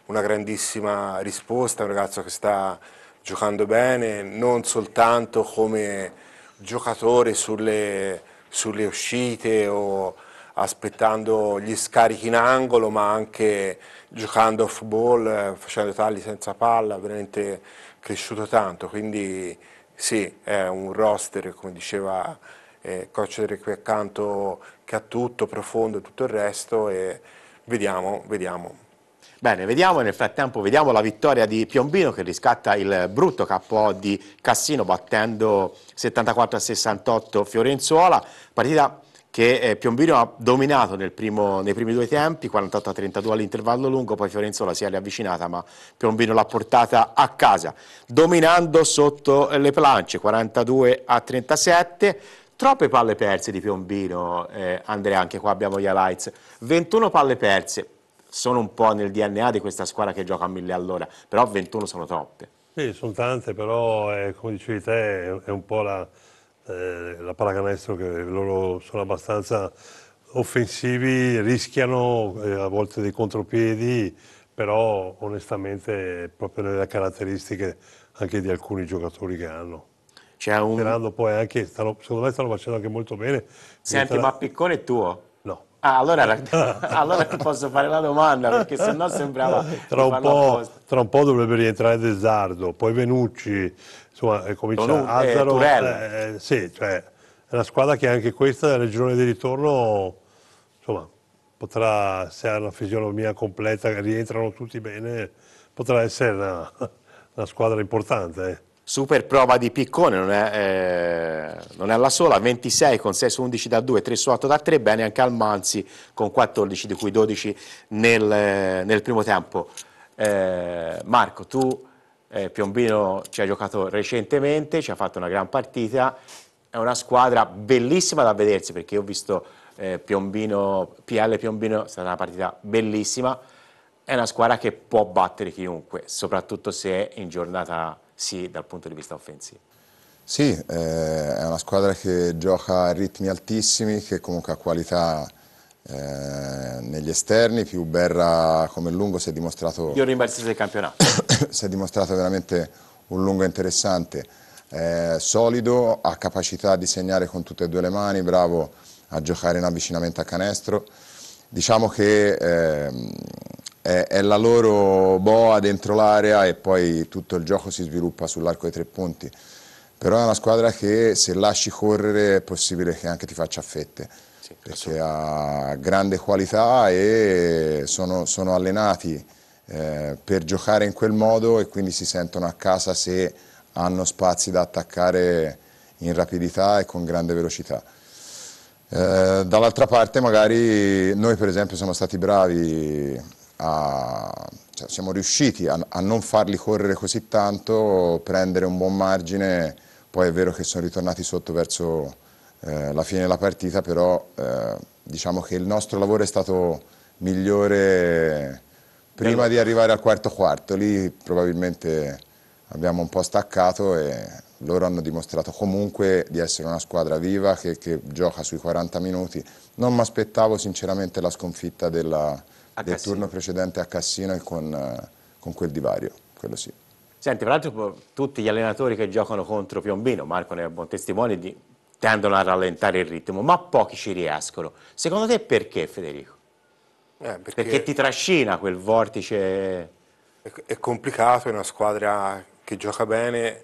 una grandissima risposta, un ragazzo che sta giocando bene, non soltanto come giocatore sulle, sulle uscite o aspettando gli scarichi in angolo ma anche giocando off ball, eh, facendo tagli senza palla, veramente cresciuto tanto, quindi sì, è un roster, come diceva eh, Coccedere qui accanto, che ha tutto, profondo e tutto il resto e vediamo, vediamo. Bene, vediamo
nel frattempo vediamo la vittoria di Piombino che riscatta il brutto capo di Cassino battendo 74 68 Fiorenzuola, partita che eh, Piombino ha dominato primo, nei primi due tempi, 48-32 all'intervallo lungo, poi Fiorenzola si è riavvicinata ma Piombino l'ha portata a casa, dominando sotto le planche, 42-37, troppe palle perse di Piombino, eh, Andrea, anche qua abbiamo gli highlights, 21 palle perse, sono un po' nel DNA di questa squadra che gioca a mille all'ora, però 21 sono troppe.
Sì, sono tante, però eh, come dicevi te è un po' la eh, la pallacanestro che loro sono abbastanza offensivi, rischiano eh, a volte dei contropiedi, però onestamente proprio nelle caratteristiche anche di alcuni giocatori che hanno. un... Sperando poi anche, stanno, secondo me stanno facendo anche molto bene. Senti, Questa... ma Piccone è
tuo? No. Ah, allora, allora ti posso fare la domanda, perché sennò sembrava... Tra un, po',
tra un po' dovrebbe rientrare Desardo, poi Venucci, insomma, eh, comincia Tonu, Azzaro. Eh, eh, sì, cioè, è una squadra che anche questa, nel girone di ritorno, insomma, potrà, se ha una fisionomia completa, rientrano tutti bene, potrà essere una, una squadra importante. Eh.
Super prova di Piccone, non è, eh, non è alla sola, 26 con 6 su 11 da 2, 3 su 8 da 3, bene anche Almanzi con 14 di cui 12 nel, nel primo tempo. Eh, Marco, tu eh, Piombino ci ha giocato recentemente, ci ha fatto una gran partita, è una squadra bellissima da vedersi perché ho visto eh, Piombino, PL Piombino, è stata una partita bellissima, è una squadra che può battere chiunque, soprattutto se è in giornata sì dal punto di vista offensivo.
Sì, eh, è una squadra che gioca a ritmi altissimi, che comunque ha qualità eh, negli esterni, più Berra come lungo si è dimostrato... Io
rimbalzo del campionato.
si è dimostrato veramente un lungo interessante, eh, solido, ha capacità di segnare con tutte e due le mani, bravo a giocare in avvicinamento a canestro. Diciamo che eh, è, è, la loro boa dentro l'area e poi tutto il gioco si sviluppa sull'arco dei tre punti. Però è una squadra che se lasci correre è possibile che anche ti faccia fette sì, perché ha grande qualità e sono, sono allenati eh, per giocare in quel modo e quindi si sentono a casa se hanno spazi da attaccare in rapidità e con grande velocità. Eh, dall'altra parte magari noi per esempio siamo stati bravi a, cioè, siamo riusciti a, a, non farli correre così tanto, prendere un buon margine, poi è vero che sono ritornati sotto verso eh, la fine della partita però eh, diciamo che il nostro lavoro è stato migliore prima di arrivare al quarto quarto, lì probabilmente abbiamo un po' staccato e loro hanno dimostrato comunque di essere una squadra viva che, che gioca sui 40 minuti. Non mi aspettavo sinceramente la sconfitta della, del turno precedente a Cassino e con, eh, con quel divario, quello sì.
Senti, peraltro tutti gli allenatori che giocano contro Piombino, Marco ne è un buon testimone di tendono a rallentare il ritmo, ma pochi ci riescono.
Secondo te perché Federico? Eh, perché, perché, ti trascina quel vortice? È, è, complicato, è una squadra che gioca bene,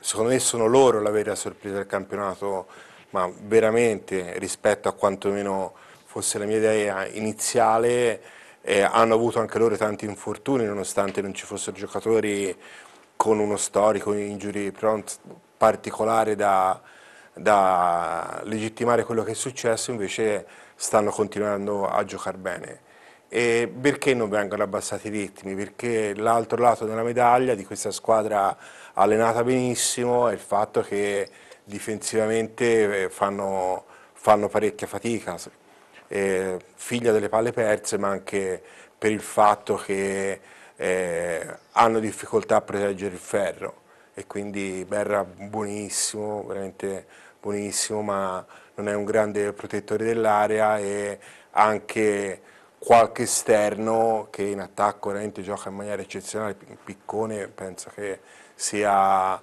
secondo me sono loro la vera sorpresa del campionato, ma veramente rispetto a quantomeno fosse la mia idea iniziale, eh, hanno avuto anche loro tanti infortuni nonostante non ci fossero giocatori con uno storico injury prone particolare da, da legittimare quello che è successo, invece stanno continuando a giocare bene. E perché non vengono abbassati i ritmi? Perché l'altro lato della medaglia di questa squadra allenata benissimo è il fatto che difensivamente eh, fanno, fanno parecchia fatica, eh, figlia delle palle perse ma anche per il fatto che eh, hanno difficoltà a proteggere il ferro e quindi Berra buonissimo, veramente buonissimo, ma non è un grande protettore dell'area e anche qualche esterno che in attacco veramente gioca in maniera eccezionale, Piccone penso che sia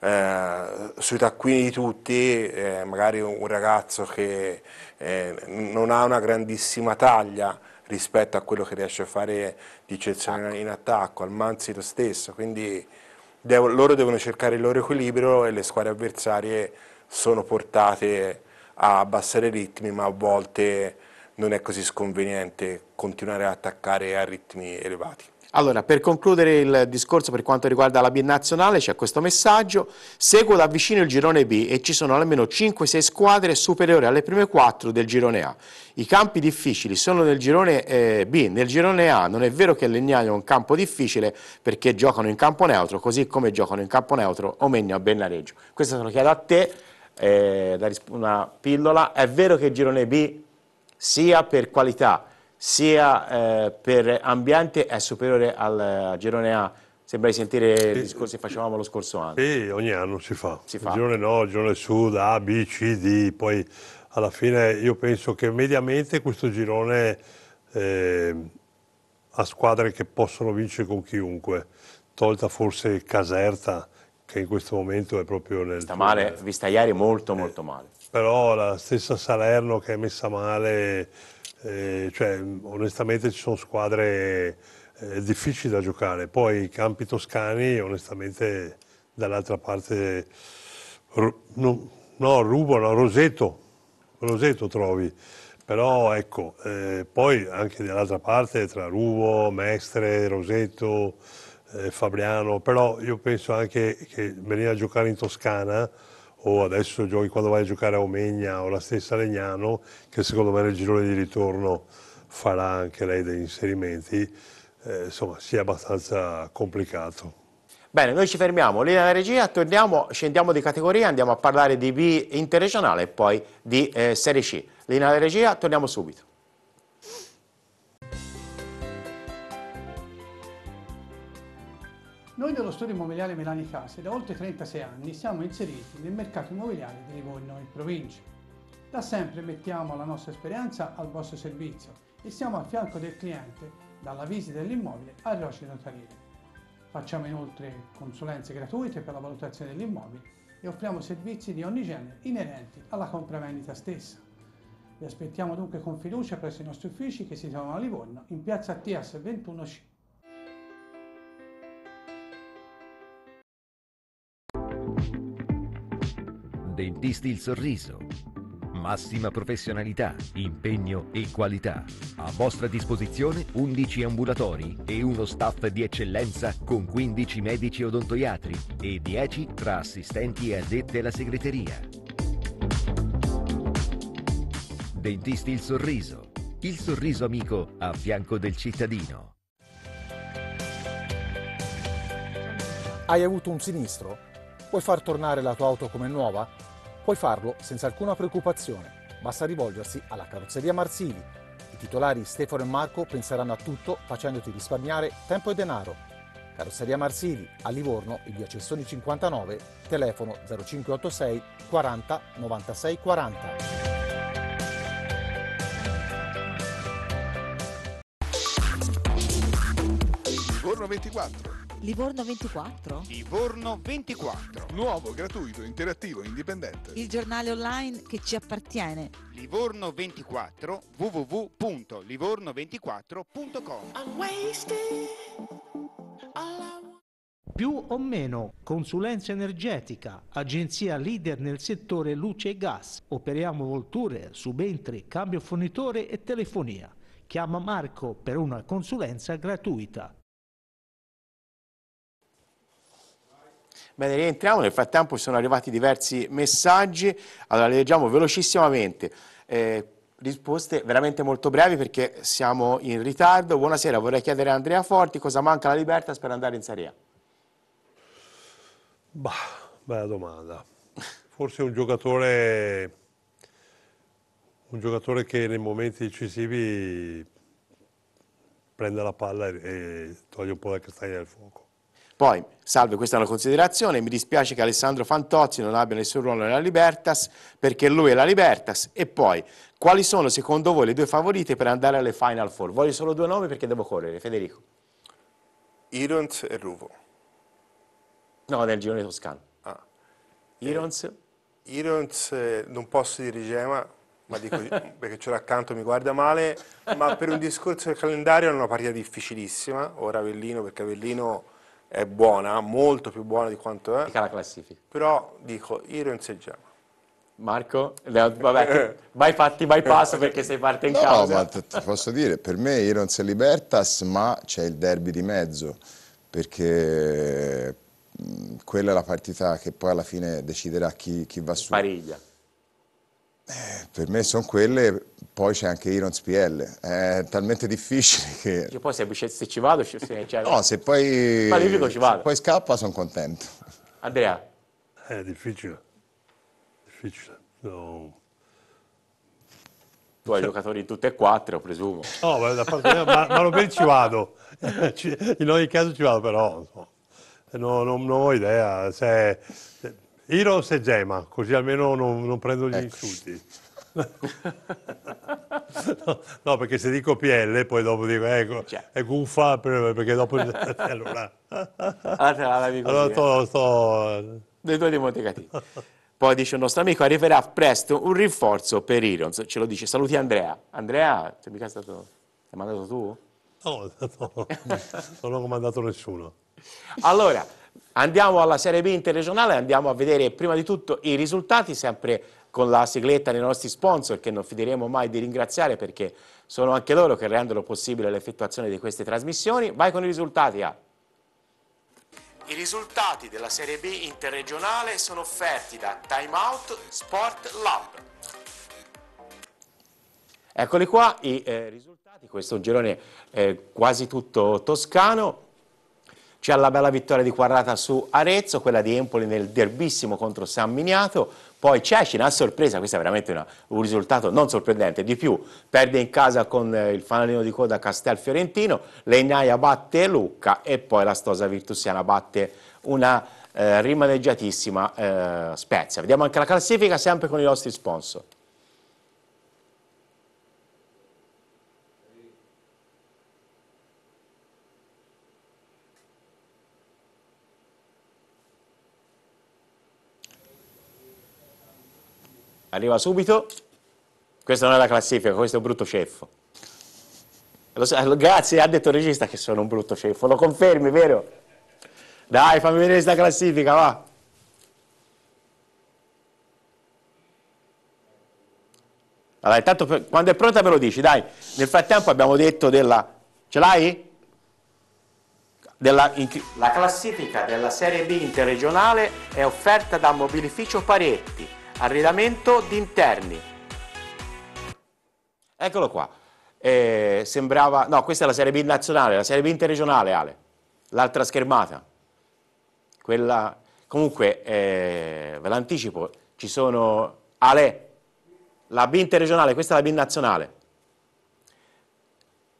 eh, sui taccuini di tutti, eh, magari un ragazzo che eh, non ha una grandissima taglia rispetto a quello che riesce a fare di eccezionale in attacco, al Manzi lo stesso, quindi devo, loro devono cercare il loro equilibrio e le squadre avversarie sono portate a abbassare i ritmi, ma a volte non è così sconveniente continuare a attaccare a ritmi elevati.
Allora, per concludere il discorso per quanto riguarda la B nazionale, c'è questo messaggio. Seguo da vicino il girone B e ci sono almeno 5-6 squadre superiori alle prime 4 del girone A. I campi difficili sono nel girone eh, B, nel girone A non è vero che Legnano è un campo difficile perché giocano in campo neutro, così come giocano in campo neutro Omegno a Bennareggio. Questa sono lo chiedo a te, eh, una pillola. È vero che il girone B sia per qualità sia eh, per ambiente è superiore al eh, girone A? Sembra di sentire sì. il discorso che facevamo lo scorso anno.
Sì, ogni anno si fa. Si fa. girone no, girone sud, A, B, C, D, poi alla fine io penso che mediamente questo girone eh, ha squadre che possono vincere con chiunque, tolta forse Caserta che in questo momento è proprio nel... Sta male,
vista ieri molto eh, molto male.
Però la stessa Salerno che è messa male eh, cioè, onestamente ci sono squadre eh, difficili da giocare, poi i campi toscani onestamente dall'altra parte, no, no Rubo, Roseto, Roseto trovi, però ecco, eh, poi anche dall'altra parte tra Rubo, Mestre, Roseto, eh, Fabriano, però io penso anche che venire a giocare in Toscana o adesso giochi quando vai a giocare a Omegna o la stessa Legnano, che secondo me nel girone di ritorno farà anche lei degli inserimenti, eh, insomma sia abbastanza complicato. Bene, noi ci fermiamo linea dalla regia,
torniamo, scendiamo di categoria, andiamo a parlare di B internazionale e poi di eh, Serie C. Linea della regia, torniamo subito.
Noi dello studio immobiliare Melani Case da oltre 36 anni siamo inseriti nel mercato immobiliare di Livorno e provincia. Da sempre mettiamo la nostra esperienza al vostro servizio e siamo a fianco del cliente dalla visita dell'immobile al roce notarile. Facciamo inoltre consulenze gratuite per la valutazione dell'immobile e offriamo servizi di ogni genere inerenti alla compravendita stessa. Vi aspettiamo dunque con fiducia presso i nostri uffici che si trovano a Livorno in piazza TS 21C Dentisti il sorriso. Massima professionalità, impegno e qualità. A vostra disposizione 11 ambulatori e uno staff di eccellenza con 15 medici odontoiatri e 10 tra assistenti e addette alla segreteria. Dentisti il sorriso. Il sorriso amico a fianco del cittadino.
Hai avuto un sinistro? Vuoi
far tornare la tua auto come nuova? Puoi farlo senza alcuna preoccupazione, basta rivolgersi alla carrozzeria Marsili. I titolari Stefano e Marco penseranno a tutto facendoti
risparmiare tempo e denaro. Carrozzeria Marsili a Livorno, in via Cessoni 59, telefono 0586 40 96 40.
Giorno 24 Livorno 24? Livorno 24. Nuovo, gratuito, interattivo, indipendente. Il giornale online che ci appartiene. Livorno 24 www.livorno24.com più o meno consulenza energetica, agenzia leader nel settore luce e gas, operiamo volture, subentri, cambio fornitore e telefonia. Chiama Marco per una consulenza gratuita
Bene, rientriamo, nel frattempo sono arrivati diversi messaggi, allora leggiamo velocissimamente. Eh, risposte veramente molto brevi perché siamo in ritardo. Buonasera, vorrei chiedere a Andrea Forti cosa manca alla Libertas per andare in Serie A.
Bah, bella domanda. Forse un giocatore, un giocatore che nei momenti decisivi prende la palla e, e toglie un po' la castagna del fuoco. Poi, salve, questa è una considerazione, mi dispiace che
Alessandro Fantozzi non abbia nessun ruolo nella Libertas, perché lui è la Libertas, e poi, quali sono secondo voi le due favorite per andare alle Final Four? Voglio solo due nomi perché devo correre, Federico.
Irons e Ruvo.
No, nel girone toscano.
Ah. Eh. Irons? Eh, Irons, eh, non posso dire Gema, ma dico, perché ce l'ho accanto mi guarda male, ma per un discorso del calendario è una partita difficilissima, ora Avellino, perché Avellino è buona, molto più buona di quanto è. Mica la classifica. Però dico, Irons e gemma.
Marco, le, vabbè, vai fatti bypass perché sei parte in no, causa. No, ma
ti posso dire, per me Irons e Libertas, ma c'è il derby di mezzo, perché quella è la partita che poi alla fine deciderà chi, chi va su. Pariglia. Eh, per me sono quelle, poi c'è anche Irons PL, è talmente difficile che...
Io poi se, se ci vado...
Se, cioè, no, se poi, qualifico, ci vado. se poi
scappa sono contento.
Andrea? È difficile, difficile. No. Tu hai giocatori in tutte e quattro, presumo. No, ma, da parte mia, ma, ma non ci vado, in ogni caso ci vado però, no, non, non ho idea, se... Iros e Gema, così almeno non, non prendo gli ecco. insulti. No, no, perché se dico PL poi dopo dico ecco, cioè. è guffa perché dopo allora, allora, ah, così, allora sto, eh. sto... dei
tuoi motivati poi dice il nostro amico arriverà presto un rinforzo per Irons ce lo dice saluti Andrea Andrea sei mica stato hai mandato tu?
no, no, no. non ho mandato nessuno
allora Andiamo alla Serie B interregionale, andiamo a vedere prima di tutto i risultati, sempre con la sigletta dei nostri sponsor che non finiremo mai di ringraziare perché sono anche loro che rendono possibile l'effettuazione di queste trasmissioni. Vai con i risultati, A. I risultati della Serie B interregionale sono offerti da Time Out Sport Lab. Eccoli qua i eh, risultati, questo è un girone eh, quasi tutto toscano, c'è la bella vittoria di Quarrata su Arezzo, quella di Empoli nel derbissimo contro San Miniato, poi Cecina a sorpresa, questo è veramente una, un risultato non sorprendente, di più perde in casa con eh, il fanalino di coda Castel Fiorentino, Legnaia batte Lucca e poi la Stosa Virtusiana batte una eh, rimaneggiatissima eh, Spezia. Vediamo anche la classifica sempre con i nostri sponsor. arriva subito, questa non è la classifica, questo è un brutto ceffo. grazie, ha detto il regista che sono un brutto ceffo, lo confermi, vero? Dai, fammi vedere questa classifica, va. Allora, intanto per, quando è pronta me lo dici, dai. Nel frattempo abbiamo detto della... Ce l'hai? Della, in, la classifica della Serie B interregionale è offerta da Mobilificio Paretti Arredamento di interni. Eccolo qua. Eh, sembrava... No, questa è la Serie B nazionale, la Serie B interregionale, Ale. L'altra schermata. Quella... Comunque, eh, ve l'anticipo, ci sono... Ale, la B interregionale, questa è la B nazionale.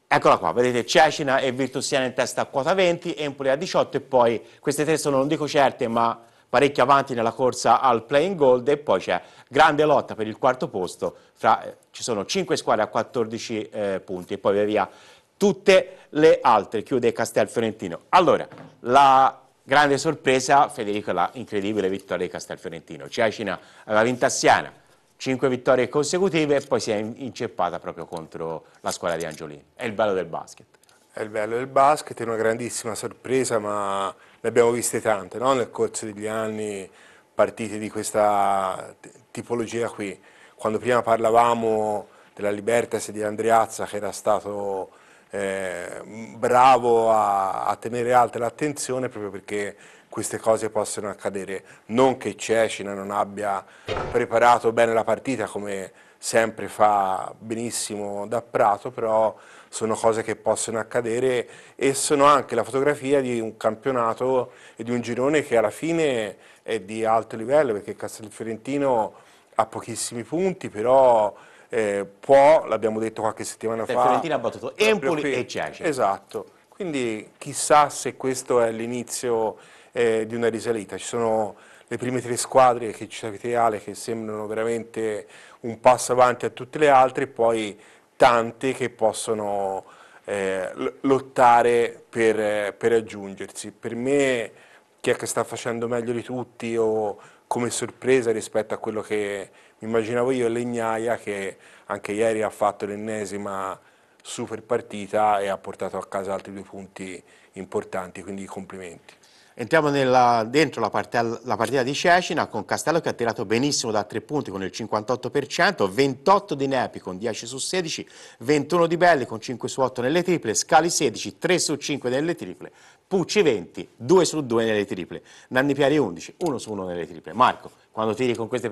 Eccola qua, vedete Cecina e Virtus Siena in testa a quota 20, Empoli a 18 e poi queste tre sono, non dico certe, ma parecchio avanti nella corsa al playing gold e poi c'è grande lotta per il quarto posto, fra, eh, ci sono 5 squadre a 14 eh, punti e poi via via tutte le altre, chiude Castel Fiorentino. Allora, la grande sorpresa, Federico, la incredibile vittoria di Castel Fiorentino, Cecina aveva vinto a Siena, 5 vittorie consecutive e poi si è inceppata proprio contro la squadra di Angiolini, è il bello del basket.
È il bello del basket, è una grandissima sorpresa ma ne abbiamo viste tante no? nel corso degli anni, partite di questa tipologia qui. Quando prima parlavamo della Libertas e di Andreazza che era stato eh, bravo a, a, tenere alta l'attenzione proprio perché queste cose possono accadere. Non che Cecina non abbia preparato bene la partita come sempre fa benissimo da Prato, però sono cose che possono accadere e sono anche la fotografia di un campionato e di un girone che alla fine è di alto livello perché Castelfiorentino ha pochissimi punti però eh, può, l'abbiamo detto qualche settimana fa Fiorentino ha battuto Empoli e Cece esatto, quindi chissà se questo è l'inizio eh, di una risalita, ci sono le prime tre squadre che ci avete Ale che sembrano veramente un passo avanti a tutte le altre e poi tanti che possono eh, lottare per, per, raggiungersi. Per me chi è che sta facendo meglio di tutti o come sorpresa rispetto a quello che mi immaginavo io è Legnaia che anche ieri ha fatto l'ennesima super partita e ha portato a casa altri due punti importanti, quindi complimenti.
Entriamo nella, dentro la partita, la partita di Cecina con Castello che ha tirato benissimo da tre punti con il 58%, 28 di Nepi con 10 su 16, 21 di Belli con 5 su 8 nelle triple, Scali 16, 3 su 5 nelle triple, Pucci 20, 2 su 2 nelle triple, Nanni Piari 11, 1 su 1 nelle triple. Marco, quando tiri con queste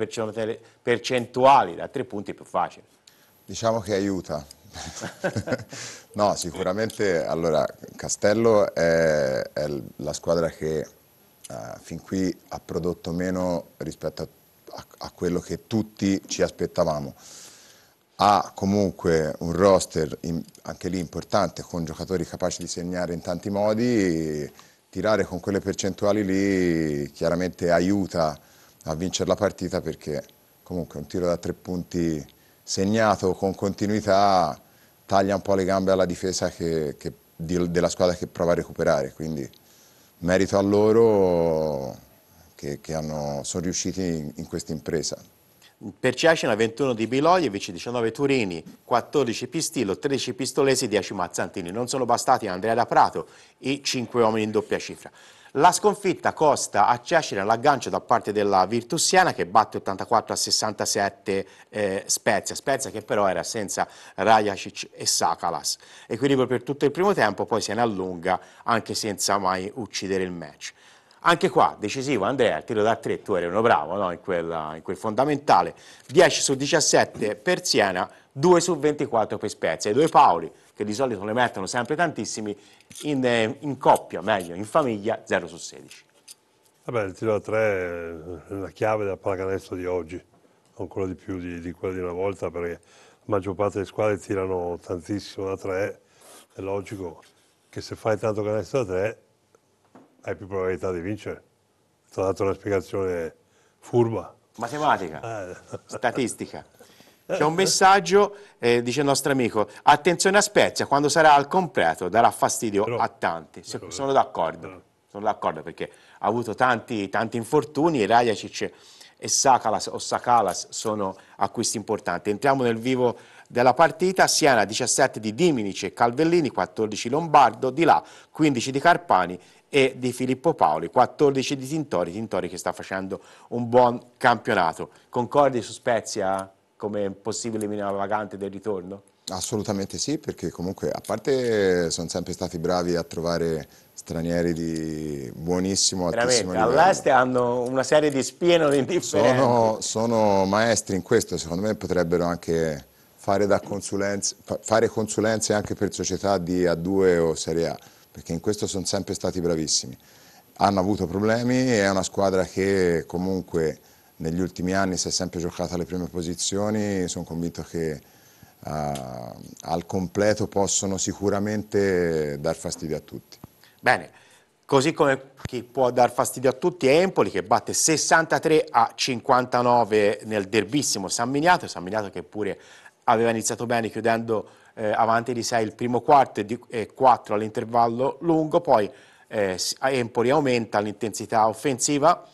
percentuali da tre punti è più facile.
Diciamo che aiuta, no, sicuramente allora, Castello è, è la squadra che uh, fin qui ha prodotto meno rispetto a, a, a, quello che tutti ci aspettavamo. Ha comunque un roster in, anche lì importante con giocatori capaci di segnare in tanti modi. Tirare con quelle percentuali lì chiaramente aiuta a vincere la partita perché comunque un tiro da tre punti segnato con continuità taglia un po' le gambe alla difesa che, che, di, della squadra che prova a recuperare, quindi merito a loro che, che hanno, sono riusciti in, in questa impresa.
Per Ciacina 21 di Bilojevic, 19 Turini, 14 Pistillo, 13 Pistolesi, 10 Mazzantini. Non sono bastati Andrea da Prato i 5 uomini in doppia cifra. La sconfitta costa a Cesare l'aggancio da parte della Virtus Siena che batte 84 a 67 eh, Spezia, Spezia che però era senza Rajacic e Sakalas. Equilibrio per tutto il primo tempo, poi Siena allunga anche senza mai uccidere il match. Anche qua, decisivo, Andrea, tiro da tre, tu eri uno bravo no? in, quella, in, quel fondamentale. 10 su 17 per Siena, 2 su 24 per Spezia. I due Paoli, che di solito ne mettono sempre tantissimi, in, eh, in coppia, meglio, in famiglia 0 su 16.
Vabbè, il tiro da 3 è la chiave della pallacanestro di oggi, ancora di più di, di quella di una volta, perché la maggior parte delle squadre tirano tantissimo da 3, è logico che se fai tanto canestro da 3 hai più probabilità di vincere. Ti ho dato una spiegazione furba.
Matematica,
eh. statistica. C'è un messaggio,
eh, dice il nostro amico, attenzione a Spezia, quando sarà al completo darà fastidio però, a tanti. Però, sono d'accordo, però. sono d'accordo perché ha avuto tanti, tanti infortuni, Rajacic e Sakalas o Sakalas sono acquisti importanti. Entriamo nel vivo della partita, Siena 17 di Diminici e Calvellini, 14 Lombardo, di là 15 di Carpani e di Filippo Paoli, 14 di Tintori, Tintori che sta facendo un buon campionato. Concordi su Spezia? come possibile minima vagante del ritorno?
Assolutamente sì, perché comunque a parte sono sempre stati bravi a trovare stranieri di buonissimo altissimo Veramente, all'est
hanno una serie di spie non indifferenti. Sono,
sono maestri in questo, secondo me potrebbero anche fare, da consulenze, fare consulenze anche per società di A2 o Serie A, perché in questo sono sempre stati bravissimi. Hanno avuto problemi, è una squadra che comunque negli ultimi anni si è sempre giocato alle prime posizioni, sono convinto che uh, al completo possono sicuramente dar fastidio a tutti.
Bene, così come chi può dar fastidio a tutti è Empoli che batte 63 a 59 nel derbissimo San Miniato, San Miniato che pure aveva iniziato bene chiudendo eh, avanti di 6 il primo quarto e, eh, 4 all'intervallo lungo, poi eh, Empoli aumenta l'intensità offensiva,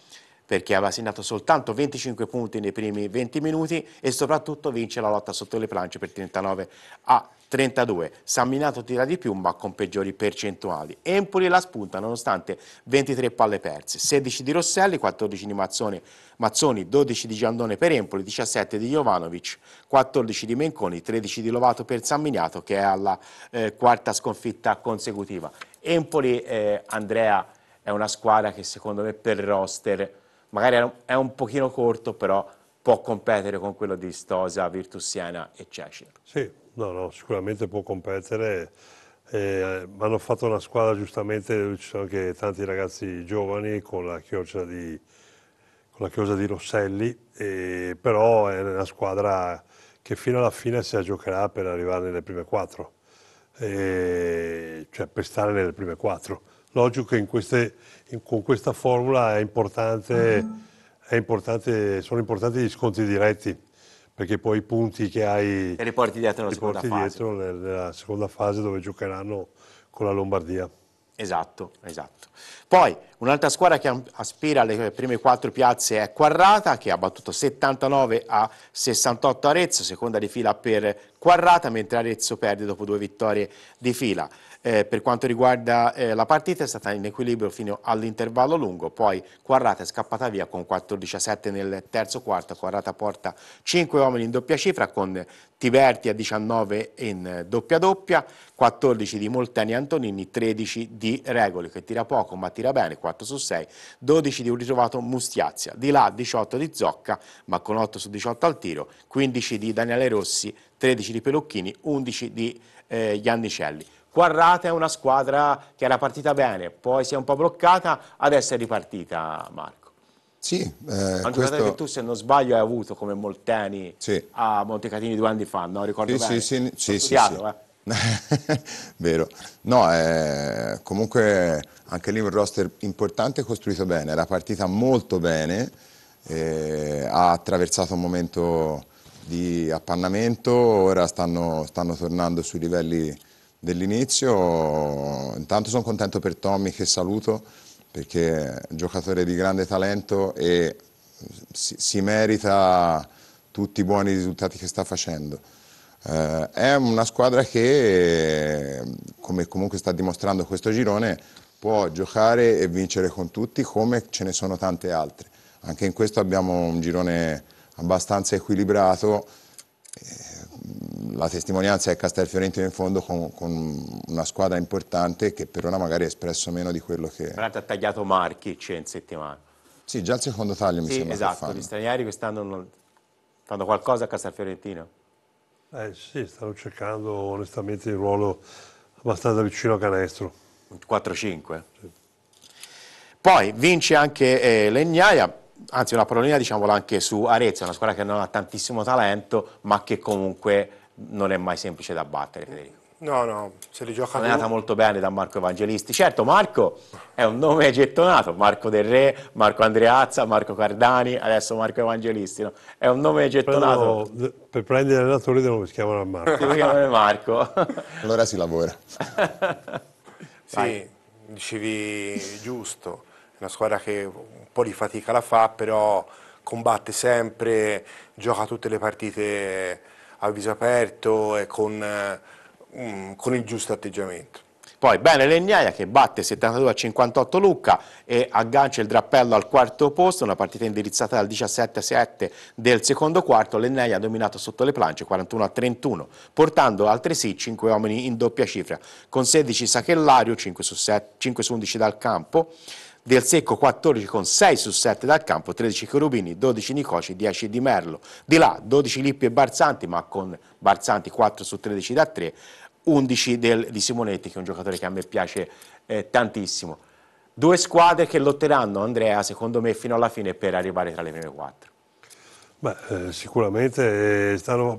perché aveva segnato soltanto 25 punti nei primi 20 minuti e soprattutto vince la lotta sotto le planche per 39 a 32. San Minato tira di più ma con peggiori percentuali. Empoli la spunta nonostante 23 palle perse, 16 di Rosselli, 14 di Mazzoni, Mazzoni 12 di Giandone per Empoli, 17 di Jovanovic, 14 di Menconi, 13 di Lovato per San Minato che è alla eh, quarta sconfitta consecutiva. Empoli, eh, Andrea, è una squadra che secondo me per roster magari è un pochino corto, però può competere con quello di Stosa, Virtus Siena e Cecina.
Sì, no, no, sicuramente può competere. Eh, hanno fatto una squadra giustamente, ci sono anche tanti ragazzi giovani con la chioccia di, con la chiosa di Rosselli, eh, però è una squadra che fino alla fine si giocherà per arrivare nelle prime quattro, eh, cioè per stare nelle prime quattro. Logico che queste, in, con questa formula è importante, uh-huh. è importante, sono importanti gli scontri diretti, perché poi i punti che hai... E li porti dietro, nella, seconda porti dietro nella seconda fase dove giocheranno con la Lombardia.
Esatto, esatto. Poi un'altra squadra che aspira alle prime quattro piazze è Quarrata, che ha battuto 79 a 68 Arezzo, seconda di fila per Quarrata, mentre Arezzo perde dopo due vittorie di fila. Eh, per quanto riguarda eh, la partita è stata in equilibrio fino all'intervallo lungo, poi Quarrata è scappata via con 14 7 nel terzo quarto, Quarrata porta 5 uomini in doppia cifra con Tiberti a 19 in doppia doppia, 14 di Molteni Antonini, 13 di Regoli che tira poco ma tira bene, 4 su 6, 12 di un ritrovato Mustiazia, di là 18 di Zocca ma con 8 su 18 al tiro, 15 di Daniele Rossi, 13 di Pelucchini, 11 di eh, Giannicelli. Quarrata è una squadra che era partita bene, poi si è un po' bloccata, adesso è ripartita Marco.
Sì, eh, un questo... che tu
se non sbaglio hai avuto come Molteni sì. a Montecatini due anni fa, no? Ricordo sì, bene? Sì, sì, sì, sì,
eh? Vero. No, eh, comunque anche lì un roster importante costruito bene, era partita molto bene, eh, ha attraversato un momento di appannamento, ora stanno, stanno tornando sui livelli dell'inizio. Intanto sono contento per Tommy che saluto perché è un giocatore di grande talento e si, si merita tutti i buoni risultati che sta facendo. Eh, è una squadra che, come comunque sta dimostrando questo girone, può giocare e vincere con tutti come ce ne sono tante altre. Anche in questo abbiamo un girone abbastanza equilibrato, Mm, la testimonianza è Castelfiorentino in fondo con, con, una squadra importante che per ora magari ha espresso meno di quello che... Tra
l'altro ha tagliato Marchic cioè, in settimana.
Sì, già il secondo taglio sì, mi sembra esatto, gli
stranieri quest'anno non... fanno qualcosa a Castelfiorentino.
Eh sì, stanno cercando onestamente il ruolo abbastanza vicino a canestro. 4-5. Sì. Poi vince anche eh, Legnaia, anzi una
parolina diciamola anche su Arezzo, una squadra che non ha tantissimo talento ma che comunque non è mai semplice da battere Federico.
No, no, se li gioca... È andata
molto bene da Marco Evangelisti. Certo, Marco è un nome gettonato, Marco Del Re, Marco Andreazza, Marco Cardani, adesso Marco Evangelisti, no? È un nome gettonato.
Però, eh, per prendere l'allenatore di allenatori si chiamare Marco. Si
chiamare Marco. allora si lavora.
sì, dicevi giusto, è una squadra che un po' di fatica la fa, però combatte sempre, gioca tutte le partite a viso aperto e con, eh, mm, con il giusto atteggiamento. Poi bene Legnaia che batte
72 a 58 Lucca e aggancia il drappello al quarto posto, una partita indirizzata dal 17 a 7 del secondo quarto, Legnaia ha dominato sotto le planche 41 a 31, portando altresì 5 uomini in doppia cifra, con 16 Sacchellario, 5 su, 7, 5 su 11 dal campo, del Secco 14 con 6 su 7 dal campo, 13 Cherubini, 12 Nicoci, 10 Di Merlo. Di là 12 Lippi e Barzanti, ma con Barzanti 4 su 13 da 3, 11 del, di Simonetti che è un giocatore che a me piace eh, tantissimo. Due squadre che lotteranno, Andrea, secondo me, fino alla fine per arrivare tra le prime 4.
Beh, eh, sicuramente eh, stanno,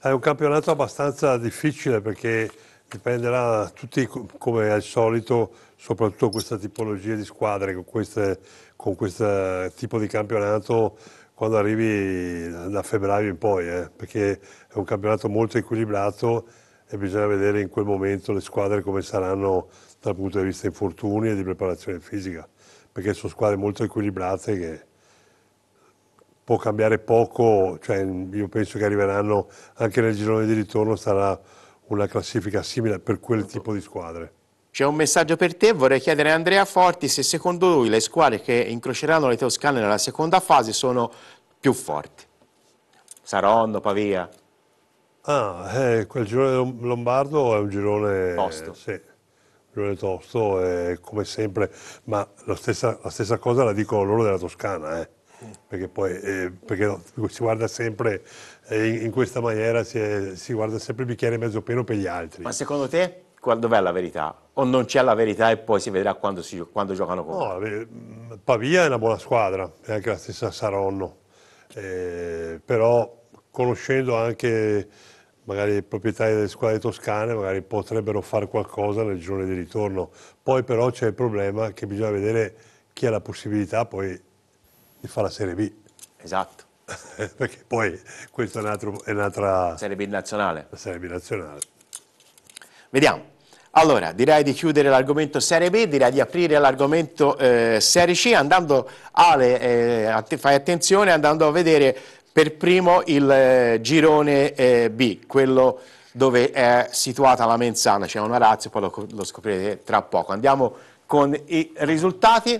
è un campionato abbastanza difficile perché dipenderà tutti come al solito, soprattutto questa tipologia di squadre, con, queste, con questo tipo di campionato quando arrivi da febbraio in poi, eh, perché è un campionato molto equilibrato e bisogna vedere in quel momento le squadre come saranno dal punto di vista infortuni e di preparazione fisica, perché sono squadre molto equilibrate che può cambiare poco, cioè io penso che arriveranno anche nel girone di ritorno sarà una classifica simile per quel certo. tipo di squadre. C'è un messaggio per te,
vorrei chiedere a Andrea Forti se secondo lui le squadre che incroceranno le Toscane nella seconda fase sono più forti. Saronno, Pavia.
Ah, eh, quel girone lombardo è un girone tosto. Sì, un girone tosto, è come sempre, ma la stessa, la stessa, cosa la dicono loro della Toscana. Eh perché poi eh, perché no, si guarda sempre eh, in, in, questa maniera, si, è, si, guarda sempre il bicchiere mezzo pieno per gli altri. Ma
secondo te dov'è la verità? O non c'è la verità e poi si vedrà quando, si, quando giocano con no,
eh, Pavia è una buona squadra, è anche la stessa Saronno, eh, però conoscendo anche magari i proprietari delle squadre toscane magari potrebbero fare qualcosa nel giorno di ritorno. Poi però c'è il problema che bisogna vedere chi ha la possibilità poi di fare la Serie B. Esatto. Perché poi questa è, un altro, è un'altra... Serie B nazionale. La Serie B nazionale. Vediamo. Allora, direi di chiudere l'argomento Serie B,
direi di aprire l'argomento eh, Serie C, andando Ale, eh, fai attenzione, andando a vedere per primo il eh, girone eh, B, quello dove è situata la Menzana, c'è una razza, poi lo, lo scoprirete tra poco. Andiamo con i risultati,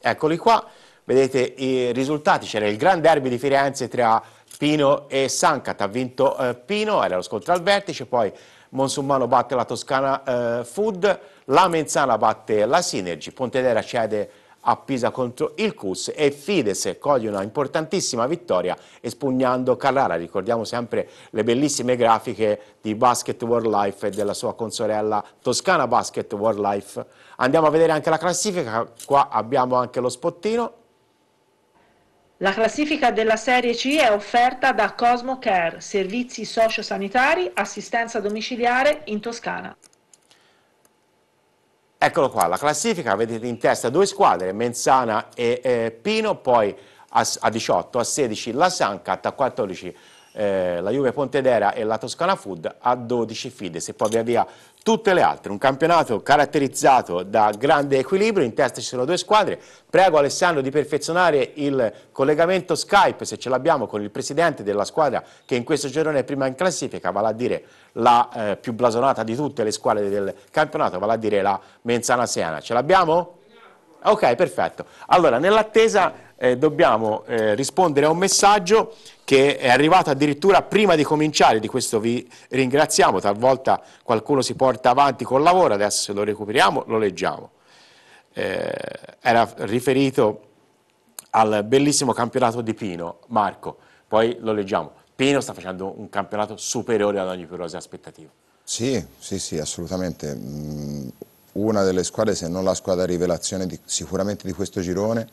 eccoli qua vedete i risultati, c'era il grande derby di Firenze tra Pino e Sancat, ha vinto eh, Pino, era lo scontro al vertice, poi Monsummano batte la Toscana eh, Food, la Menzana batte la Synergy, Pontedera cede a Pisa contro il Cus e Fides coglie una importantissima vittoria espugnando Carrara. Ricordiamo sempre le bellissime grafiche di Basket World Life e della sua consorella Toscana Basket World Life. Andiamo a vedere anche la classifica, qua abbiamo anche lo spottino. La
classifica della serie C è offerta da Cosmo Care, servizi sociosanitari, assistenza domiciliare in Toscana.
Eccolo qua, la classifica, vedete in testa due squadre, Menzana e eh, Pino, poi a, a, 18, a 16 la Sancat, a 14 eh, la Juve Pontedera e la Toscana Food, a 12 Fides e poi via via tutte le altre. Un campionato caratterizzato da grande equilibrio, in testa ci sono due squadre. Prego Alessandro di perfezionare il collegamento Skype, se ce l'abbiamo, con il presidente della squadra che in questo girone è prima in classifica, vale a dire la eh, più blasonata di tutte le squadre del campionato, vale a dire la Menzana Siena. Ce l'abbiamo? Ok, perfetto. Allora, nell'attesa eh, dobbiamo eh, rispondere a un messaggio che è arrivato addirittura prima di cominciare, di questo vi ringraziamo, talvolta qualcuno si porta avanti col lavoro, adesso lo recuperiamo, lo leggiamo. Eh, era riferito al bellissimo campionato di Pino, Marco, poi lo leggiamo. Pino sta facendo un campionato superiore ad ogni più rose aspettativa.
Sì, sì, sì, assolutamente. Mm, una delle squadre, se non la squadra rivelazione di, sicuramente di questo girone,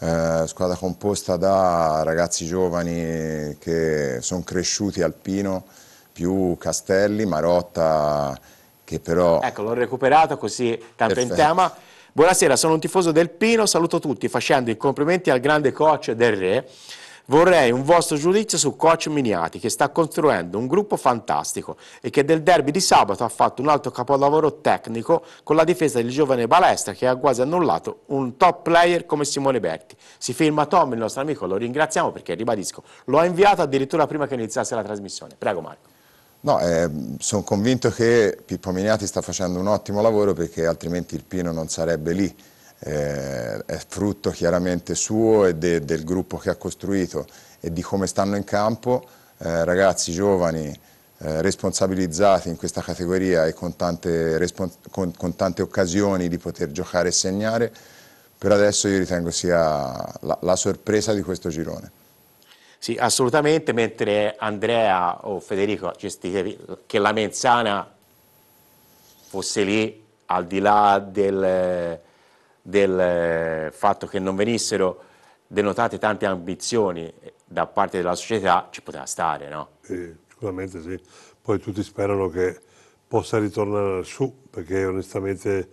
eh, squadra composta da ragazzi giovani che sono cresciuti alpino, più Castelli, Marotta che però...
Ecco, l'ho recuperato così tanto in tema. Buonasera, sono un tifoso del Pino, saluto tutti facendo i complimenti al grande coach del Re Vorrei un vostro giudizio su coach Miniati che sta costruendo un gruppo fantastico e che del derby di sabato ha fatto un altro capolavoro tecnico con la difesa del giovane Balestra che ha quasi annullato un top player come Simone Berti. Si firma Tom, il nostro amico, lo ringraziamo perché ribadisco, lo ha inviato addirittura prima che iniziasse la trasmissione. Prego Marco.
No, eh, sono convinto che Pippo Miniati sta facendo un ottimo lavoro perché altrimenti il Pino non sarebbe lì eh, è frutto chiaramente suo e de, del gruppo che ha costruito e di come stanno in campo eh, ragazzi giovani eh, responsabilizzati in questa categoria e con tante, con, con tante, occasioni di poter giocare e segnare, per adesso io ritengo sia la, la sorpresa di questo girone.
Sì, assolutamente, mentre Andrea o Federico gestitevi che la Menzana fosse lì al di là del del eh, fatto che non venissero denotate tante ambizioni eh, da parte della società, ci poteva stare, no?
Sì, sicuramente sì. Poi tutti sperano che possa ritornare su, perché onestamente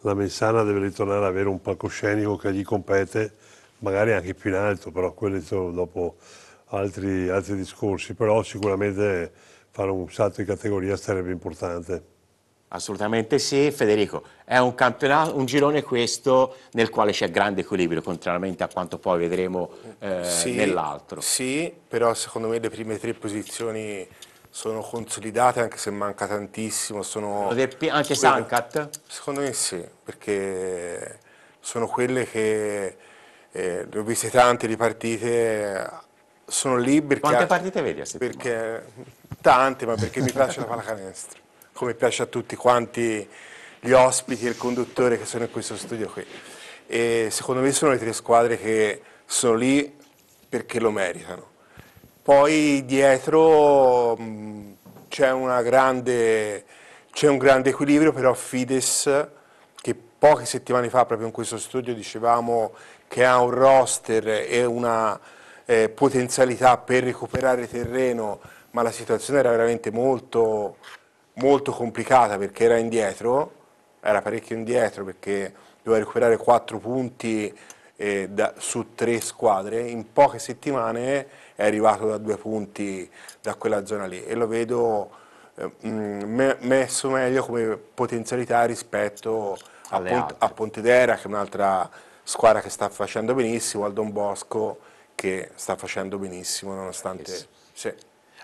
la Messana deve ritornare ad avere un palcoscenico che gli compete, magari anche più in alto, però quelli sono dopo altri, altri discorsi, però sicuramente fare un salto di categoria sarebbe importante. Assolutamente sì, Federico. È un, un
girone questo nel quale c'è grande equilibrio, contrariamente a quanto poi vedremo eh, sì, nell'altro.
Sì, però secondo me le prime tre posizioni sono consolidate, anche se manca tantissimo. Sono... Anche Sankat? Secondo me sì, perché sono quelle che, eh, ho viste tante di partite, sono lì perché... Quante partite vedi a settimana? Perché, tante, ma perché mi piace la pallacanestro come piace a tutti quanti gli ospiti e il conduttore che sono in questo studio qui. E secondo me sono le tre squadre che sono lì perché lo meritano. Poi dietro mm, c'è un grande equilibrio, però Fides, che poche settimane fa proprio in questo studio dicevamo che ha un roster e una eh, potenzialità per recuperare terreno, ma la situazione era veramente molto molto complicata perché era indietro, era parecchio indietro perché doveva recuperare 4 punti eh, da, su 3 squadre, in poche settimane è arrivato da 2 punti da quella zona lì e lo vedo eh, mm, me, messo meglio come potenzialità rispetto a, Pont, a Pontedera che è un'altra squadra che sta facendo benissimo, al Don Bosco che sta facendo benissimo nonostante... Yes. Sì.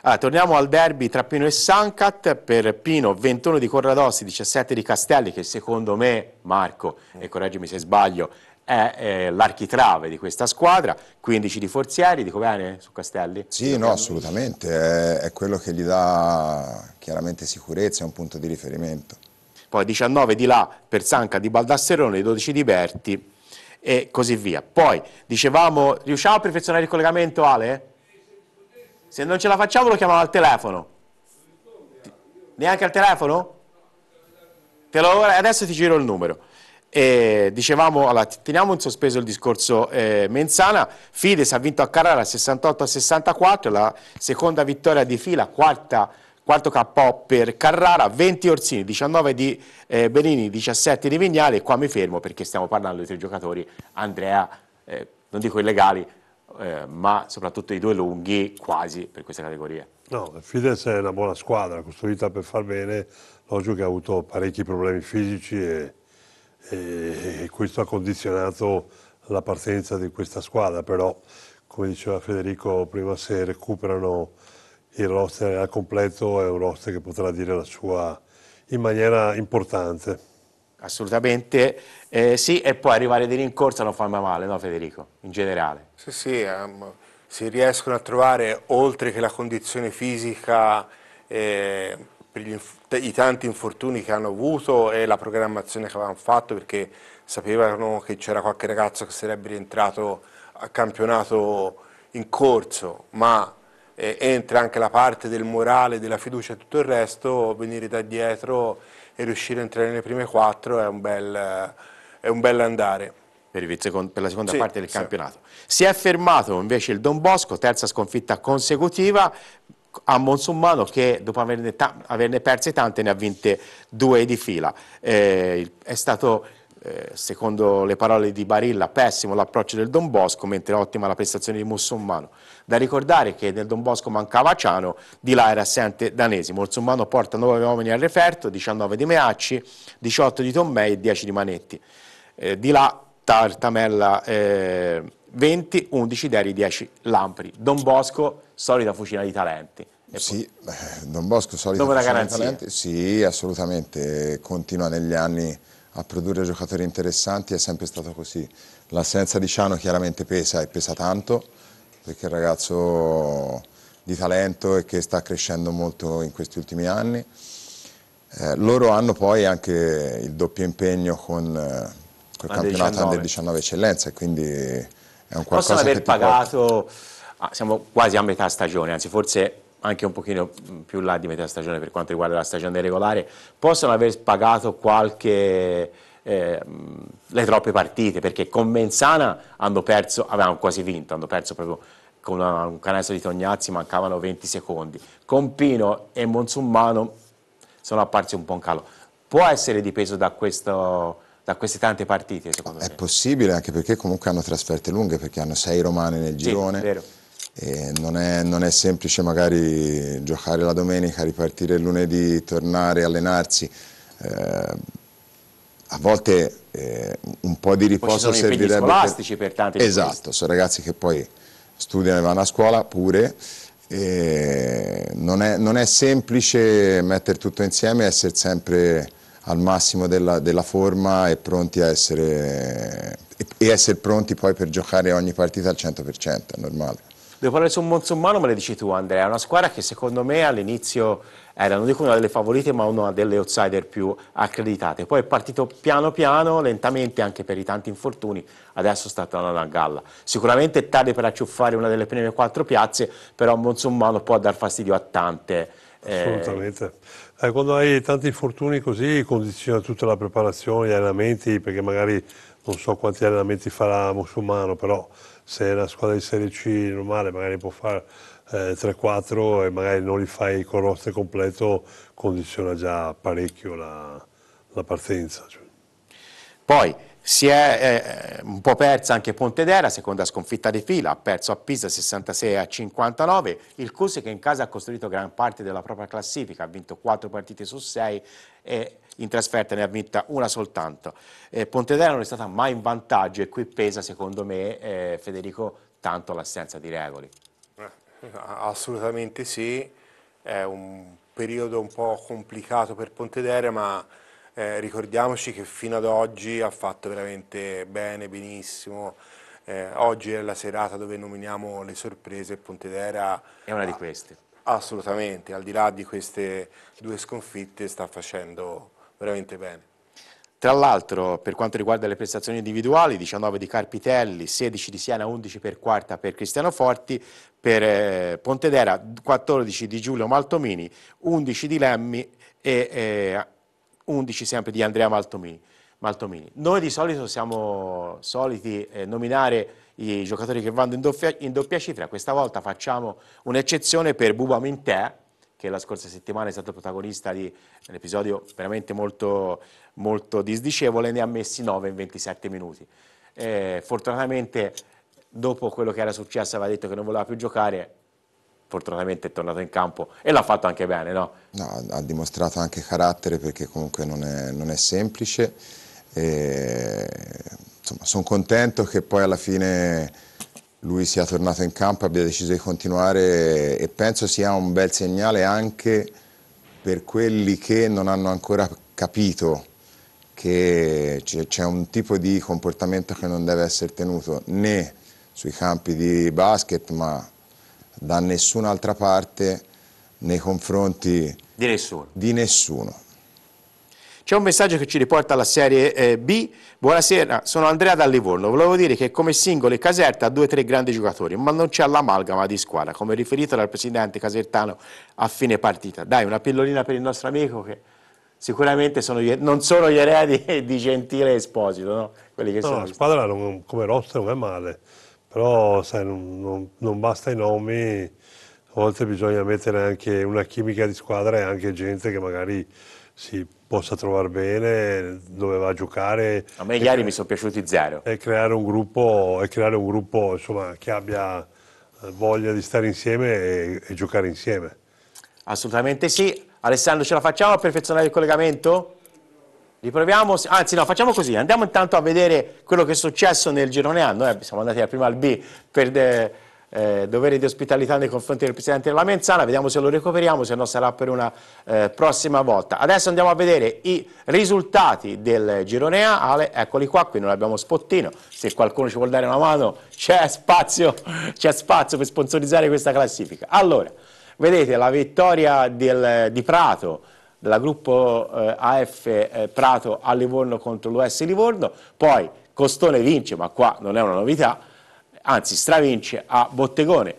Allora, torniamo al derby tra Pino e Sancat, per Pino 21 di Corradossi, 17 di Castelli, che secondo me, Marco, e correggimi se sbaglio, è eh, l'architrave di questa squadra, 15 di Forzieri, dico bene su Castelli?
Sì, no, credo. assolutamente, è, è, quello che gli dà chiaramente sicurezza, è un punto di riferimento.
Poi 19 di là per Sanca di Baldasserone, 12 di Berti e così via. Poi dicevamo, riusciamo a perfezionare il collegamento Ale? Se non ce la facciamo lo chiamano al telefono. Ti, neanche al telefono? Te lo, adesso ti giro il numero. E dicevamo, allora, teniamo in sospeso il discorso eh, Menzana, Fides ha vinto a Carrara 68 64, la seconda vittoria di fila, quarta, quarto KO per Carrara, 20 Orsini, 19 di eh, Benini, 17 di Vignali e qua mi fermo perché stiamo parlando di tre giocatori, Andrea, eh, non dico illegali, eh, ma soprattutto i due lunghi quasi per questa categoria.
No, il Fidesz è una buona squadra, costruita per far bene, logico che ha avuto parecchi problemi fisici e, e, e questo ha condizionato la partenza di questa squadra, però come diceva Federico prima se recuperano il roster al completo è un roster che potrà dire la sua in maniera importante. Assolutamente,
eh, sì, e poi arrivare di rincorsa non fa mai male, no Federico?
In generale. Sì, sì, um, si riescono a trovare, oltre che la condizione fisica, eh, per gli, i tanti infortuni che hanno avuto e la programmazione che avevano fatto, perché sapevano che c'era qualche ragazzo che sarebbe rientrato a campionato in corso, ma eh, entra anche la parte del morale, della fiducia e tutto il resto, venire da dietro e riuscire a entrare nelle prime quattro è un bel è un bel andare.
Per, per la seconda sì, parte del sì. campionato. Si è fermato invece il Don Bosco, terza sconfitta consecutiva, a Monsummano che dopo averne, averne, perse tante ne ha vinte due di fila. Eh, è stato, eh, secondo le parole di Barilla, pessimo l'approccio del Don Bosco, mentre ottima la prestazione di Monsummano. Da ricordare che nel Don Bosco mancava Ciano, di là era assente Danesi. Monsummano porta 9 uomini al referto, 19 di Meacci, 18 di Tommei e 10 di Manetti eh, di là Tartamella eh, 20, 11 Deri, 10 Lampri. Don Bosco, solita fucina di talenti. E sì, poi...
Don Bosco, solita Dopo fucina di talenti. Sì, assolutamente, continua negli anni a produrre giocatori interessanti, è sempre stato così. L'assenza di Ciano chiaramente pesa e pesa tanto, perché è un ragazzo di talento e che sta crescendo molto in questi ultimi anni. Eh, loro hanno poi anche il doppio impegno con... Eh,
comunque il campionato under
19 eccellenza e quindi è un qualcosa Possono aver pagato,
ah, siamo quasi a metà stagione, anzi forse anche un pochino più là di metà stagione per quanto riguarda la stagione regolare, possono aver pagato qualche... Eh, le troppe partite perché con Menzana hanno perso, avevano quasi vinto, hanno perso proprio con una, un canestro di Tognazzi mancavano 20 secondi. Con Pino e Monsummano sono apparsi un po' in calo. Può essere dipeso da questo da queste tante partite, secondo me. È
possibile, anche perché comunque hanno trasferte lunghe, perché hanno sei romane nel girone. Sì, vero. Non è, non, è, semplice magari giocare la domenica, ripartire il lunedì, tornare, allenarsi. Eh, a volte eh, un po' di riposo poi ci sono servirebbe... scolastici per, per tanti Esatto, sono ragazzi che poi studiano e vanno a scuola pure. Eh, non, è, non, è, semplice mettere tutto insieme e essere sempre al massimo della, della forma e, pronti a essere, e, essere pronti poi per giocare ogni partita al 100%, è normale.
Devo parlare su Monsummano, me le dici tu Andrea, è una squadra che secondo me all'inizio era, non dico una delle favorite, ma una delle outsider più accreditate. Poi è partito piano piano, lentamente, anche per i tanti infortuni, adesso sta tornando a galla. Sicuramente è tardi per acciuffare una delle prime quattro piazze, però Monsummano può dar fastidio a tante. Eh... Assolutamente.
Eh, quando hai tanti infortuni così condiziona tutta la preparazione, gli allenamenti, perché magari non so quanti allenamenti farà Musulmano, però se è una squadra di Serie C normale magari può fare eh, 3-4 e magari non li fai con roster completo, condiziona già parecchio la, la partenza. Cioè. Poi
si è eh, un po' persa anche Pontedera, seconda sconfitta di fila, ha perso a Pisa 66 a 59, il Cuse che in casa ha costruito gran parte della propria classifica, ha vinto 4 partite su 6 e in trasferta ne ha vinta una soltanto. Eh, Pontedera non è stata mai in vantaggio e qui pesa secondo me eh, Federico tanto l'assenza di
regoli. Eh, assolutamente sì, è un periodo un po' complicato per Pontedera ma eh, ricordiamoci che fino ad oggi ha fatto veramente bene, benissimo, eh, oggi è la serata dove nominiamo le sorprese, Pontedera è una di queste. Assolutamente, al di là di queste due sconfitte sta facendo veramente bene.
Tra l'altro, per quanto riguarda le prestazioni individuali, 19 di Carpitelli, 16 di Siena, 11 per quarta per Cristiano Forti, per eh, Pontedera 14 di Giulio Maltomini, 11 di Lemmi e eh, 11 sempre di Andrea Maltomini. Maltomini. Noi di solito siamo soliti eh, nominare i giocatori che vanno in doppia, in doppia cifra, questa volta facciamo un'eccezione per Buba Mintè, che la scorsa settimana è stato protagonista di un episodio veramente molto, molto disdicevole, ne ha messi 9 in 27 minuti. Eh, fortunatamente dopo quello che era successo aveva detto che non voleva più giocare, fortunatamente è tornato in campo e l'ha fatto anche bene, no?
no? ha dimostrato anche carattere perché comunque non è, non è semplice. E, insomma, sono contento che poi alla fine lui sia tornato in campo, abbia deciso di continuare e penso sia un bel segnale anche per quelli che non hanno ancora capito che c'è un tipo di comportamento che non deve essere tenuto né sui campi di basket ma da nessun'altra parte nei confronti di nessuno. Di nessuno.
C'è un messaggio che ci riporta alla serie eh, B. Buonasera, sono Andrea da Livorno. Volevo dire che come singolo Caserta ha due o tre grandi giocatori, ma non c'è l'amalgama di squadra, come riferito dal presidente Casertano a fine partita. Dai, una pillolina per il nostro amico che sicuramente sono gli, non sono gli eredi di Gentile Esposito, no? Quelli che no, sono la
squadra come roster non è male. Però sai, non, non, non basta i nomi, a volte bisogna mettere anche una chimica di squadra e anche gente che magari si possa trovare bene, dove va a giocare. A me gli ari
mi sono piaciuti zero.
E creare un gruppo, e creare un gruppo insomma, che abbia eh, voglia di stare insieme e, e giocare insieme. Assolutamente sì. Alessandro,
ce la facciamo a perfezionare il collegamento? Riproviamo, anzi no, facciamo così, andiamo intanto a vedere quello che è successo nel girone A, noi siamo andati al prima al B per de, eh, eh dovere di ospitalità nei confronti del Presidente della Menzana, vediamo se lo recuperiamo, se no sarà per una eh, prossima volta. Adesso andiamo a vedere i risultati del girone A, Ale, eccoli qua, qui non abbiamo spottino, se qualcuno ci vuole dare una mano c'è spazio, spazio, per sponsorizzare questa classifica. Allora, vedete la vittoria del, di Prato, la gruppo eh, AF eh, Prato a Livorno contro l'US Livorno, poi Costone vince, ma qua non è una novità, anzi stravince a Bottegone.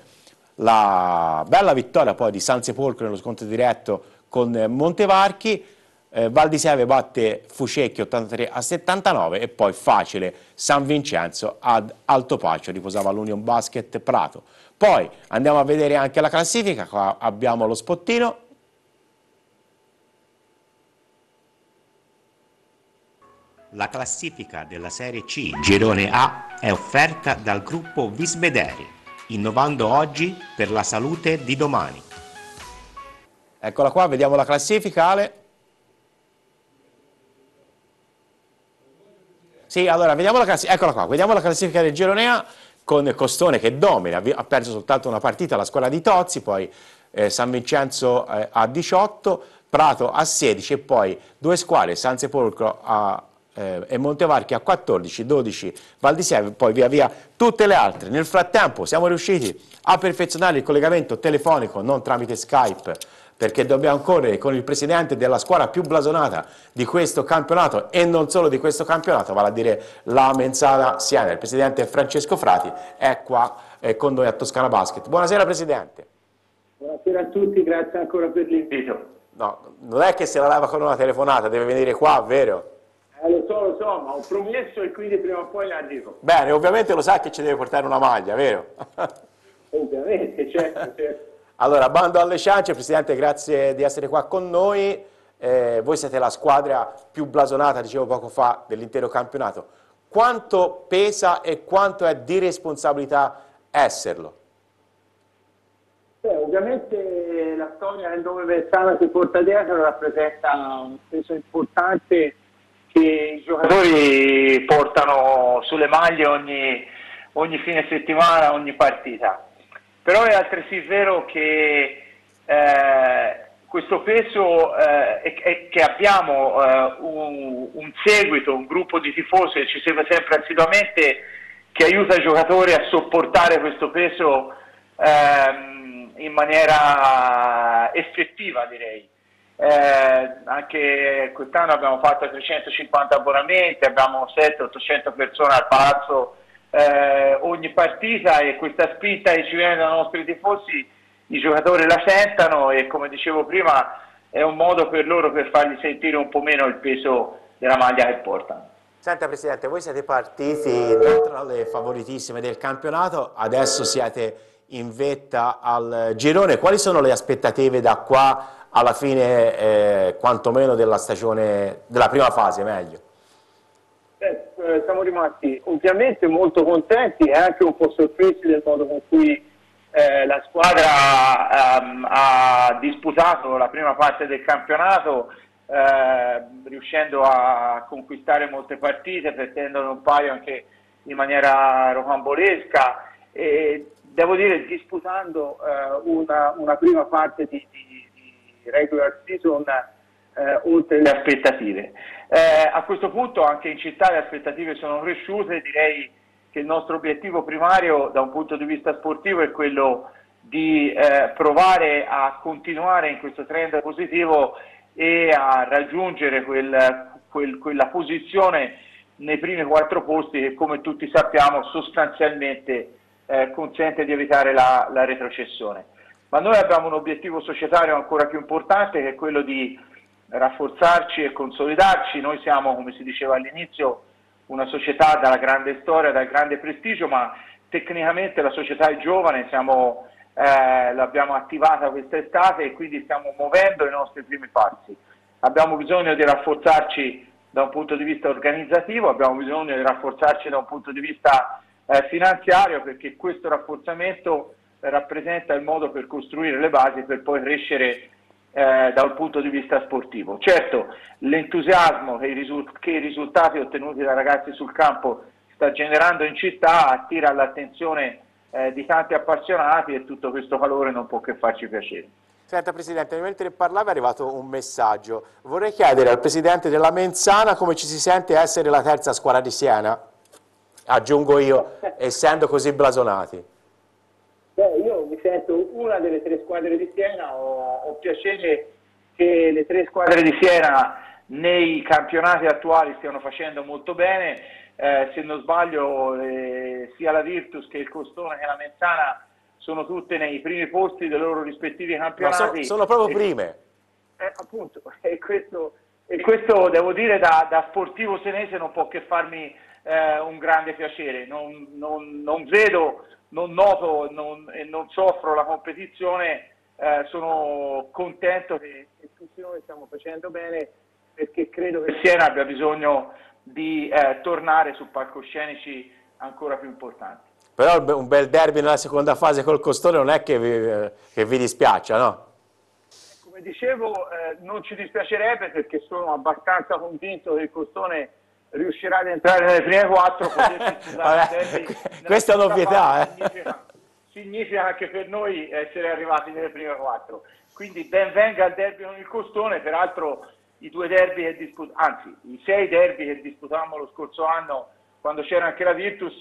La bella vittoria poi di San Sepolcro nello scontro diretto con Montevarchi, eh, Val di Seve batte Fucecchi 83 a 79 e poi facile San Vincenzo ad Altopaccio, riposava l'Union Basket Prato. Poi andiamo a vedere anche la classifica, qua abbiamo lo spottino, La classifica della Serie C Girone A è offerta dal gruppo Visbederi, innovando oggi per la salute di domani. Eccola qua, vediamo la classifica Ale. Sì, allora, vediamo la classifica, eccola qua, vediamo la classifica del Girone A con Costone che domina, ha perso soltanto una partita la squadra di Tozzi, poi eh, San Vincenzo eh, a 18, Prato a 16 e poi due squadre, San Sepolcro a eh, e Montevarchi a 14, 12, Val di Seve, poi via via tutte le altre. Nel frattempo siamo riusciti a perfezionare il collegamento telefonico, non tramite Skype, perché dobbiamo correre con il presidente della squadra più blasonata di questo campionato e non solo di questo campionato, vale a dire la Menzana Siena. Il presidente Francesco Frati è qua eh, con noi a Toscana Basket. Buonasera presidente.
Buonasera a tutti, grazie ancora per l'invito. No,
non è che se la lava con una telefonata deve venire qua, vero?
Eh, lo so, lo so, ma ho promesso e quindi prima o poi la dirò.
Bene, ovviamente lo sa che ci deve portare una maglia, vero?
ovviamente, certo,
certo. Allora, bando alle ciance, Presidente, grazie di essere qua con noi. Eh, voi siete la squadra più blasonata, dicevo poco fa, dell'intero campionato. Quanto pesa e quanto è di responsabilità esserlo?
Beh, ovviamente la storia del nome Versana si porta dietro rappresenta un peso importante i giocatori portano sulle maglie ogni, ogni fine settimana, ogni partita. Però è altresì vero che eh, questo peso eh, è, è, che abbiamo eh, un, un, seguito, un gruppo di tifosi che ci segue sempre assiduamente che aiuta i giocatori a sopportare questo peso ehm, in maniera effettiva direi. Eh, anche quest'anno abbiamo fatto 350 abbonamenti, abbiamo 700-800 persone al palazzo eh, ogni partita e questa spinta che ci viene dai nostri tifosi i giocatori la sentano e come dicevo prima è un modo per loro per fargli sentire un po' meno il peso della maglia che portano.
Senta Presidente, voi siete partiti tra le favoritissime del campionato, adesso siete in vetta al girone, quali sono le aspettative da qua alla fine eh, quantomeno della stagione, della prima fase meglio?
Beh, eh, siamo rimasti ovviamente molto contenti e anche un po' sorpresi del modo con cui eh, la squadra ehm, ha disputato la prima parte del campionato eh, riuscendo a conquistare molte partite, perdendone un paio anche in maniera rocambolesca e devo dire disputando eh, una, una, prima parte di, di regular season eh, oltre le aspettative. Eh, a questo punto anche in città le aspettative sono cresciute, direi che il nostro obiettivo primario da un punto di vista sportivo è quello di eh, provare a continuare in questo trend positivo e a raggiungere quel, quel, quella posizione nei primi quattro posti che come tutti sappiamo sostanzialmente eh, consente di evitare la, la retrocessione ma noi abbiamo un obiettivo societario ancora più importante che è quello di rafforzarci e consolidarci, noi siamo come si diceva all'inizio una società dalla grande storia, dal grande prestigio, ma tecnicamente la società è giovane, siamo, eh, l'abbiamo attivata quest'estate e quindi stiamo muovendo i nostri primi passi. Abbiamo bisogno di rafforzarci da un punto di vista organizzativo, abbiamo bisogno di rafforzarci da un punto di vista eh, finanziario perché questo rafforzamento rappresenta il modo per costruire le basi per poi crescere eh, dal punto di vista sportivo. Certo, l'entusiasmo che i, risult- che i risultati ottenuti dai ragazzi sul campo sta generando in città attira l'attenzione eh, di tanti appassionati e tutto questo calore non può che farci piacere. Senta Presidente, mentre parlava
è arrivato un messaggio. Vorrei chiedere al Presidente della Menzana come ci si sente essere la terza squadra di Siena. Aggiungo io, essendo così blasonati
nessuna delle tre squadre di Siena, ho, ho piacere che le tre squadre di Siena nei campionati attuali stiano facendo molto bene, eh, se non sbaglio eh, sia la Virtus che il Costone che la Menzana sono tutte nei primi posti dei loro rispettivi campionati. No, sono, sono, proprio prime. Eh, appunto, e questo, e questo, devo dire da, da, sportivo senese non può che farmi eh, un grande piacere, non, non, non vedo non noto non, e non soffro la competizione, eh, sono contento che, che tutti noi stiamo facendo bene perché credo che Siena abbia bisogno di eh, tornare su palcoscenici ancora più importanti.
Però un bel derby nella seconda fase col Costone non è che vi, che vi dispiaccia, no?
Come dicevo, eh, non ci dispiacerebbe perché sono abbastanza convinto che il Costone riuscirà ad entrare nelle prime quattro, questa è un'ovvietà. Eh. Significa, anche per noi essere arrivati nelle prime quattro. Quindi ben venga il derby con il Costone, peraltro i due derby che disputavamo, anzi i sei derby che disputavamo lo scorso anno quando c'era anche la Virtus,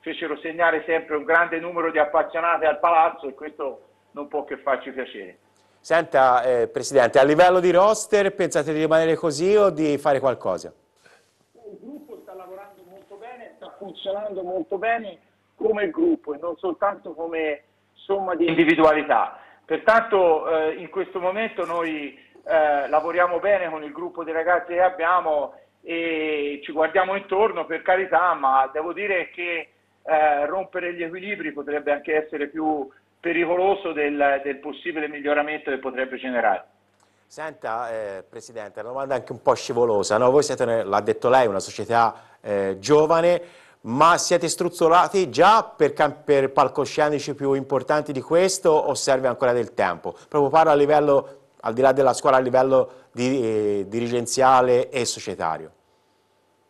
fecero segnare sempre un grande numero di appassionati al palazzo e questo non può che farci piacere.
Senta, eh, Presidente, a livello di roster pensate di rimanere così o di fare qualcosa?
funzionando molto bene come gruppo e non soltanto come somma di individualità. Pertanto eh, in questo momento noi eh, lavoriamo bene con il gruppo di ragazzi che abbiamo e ci guardiamo intorno per carità, ma devo dire che eh, rompere gli equilibri potrebbe anche essere più pericoloso del, del possibile miglioramento che potrebbe generare.
Senta, eh, Presidente, una domanda anche un po' scivolosa. No? Voi siete, l'ha detto lei, una società eh, giovane, ma siete struzzolati già per, per, palcoscenici più importanti di questo o serve ancora del tempo? Proprio parlo a livello, al di là della scuola, a livello di, eh, dirigenziale e societario.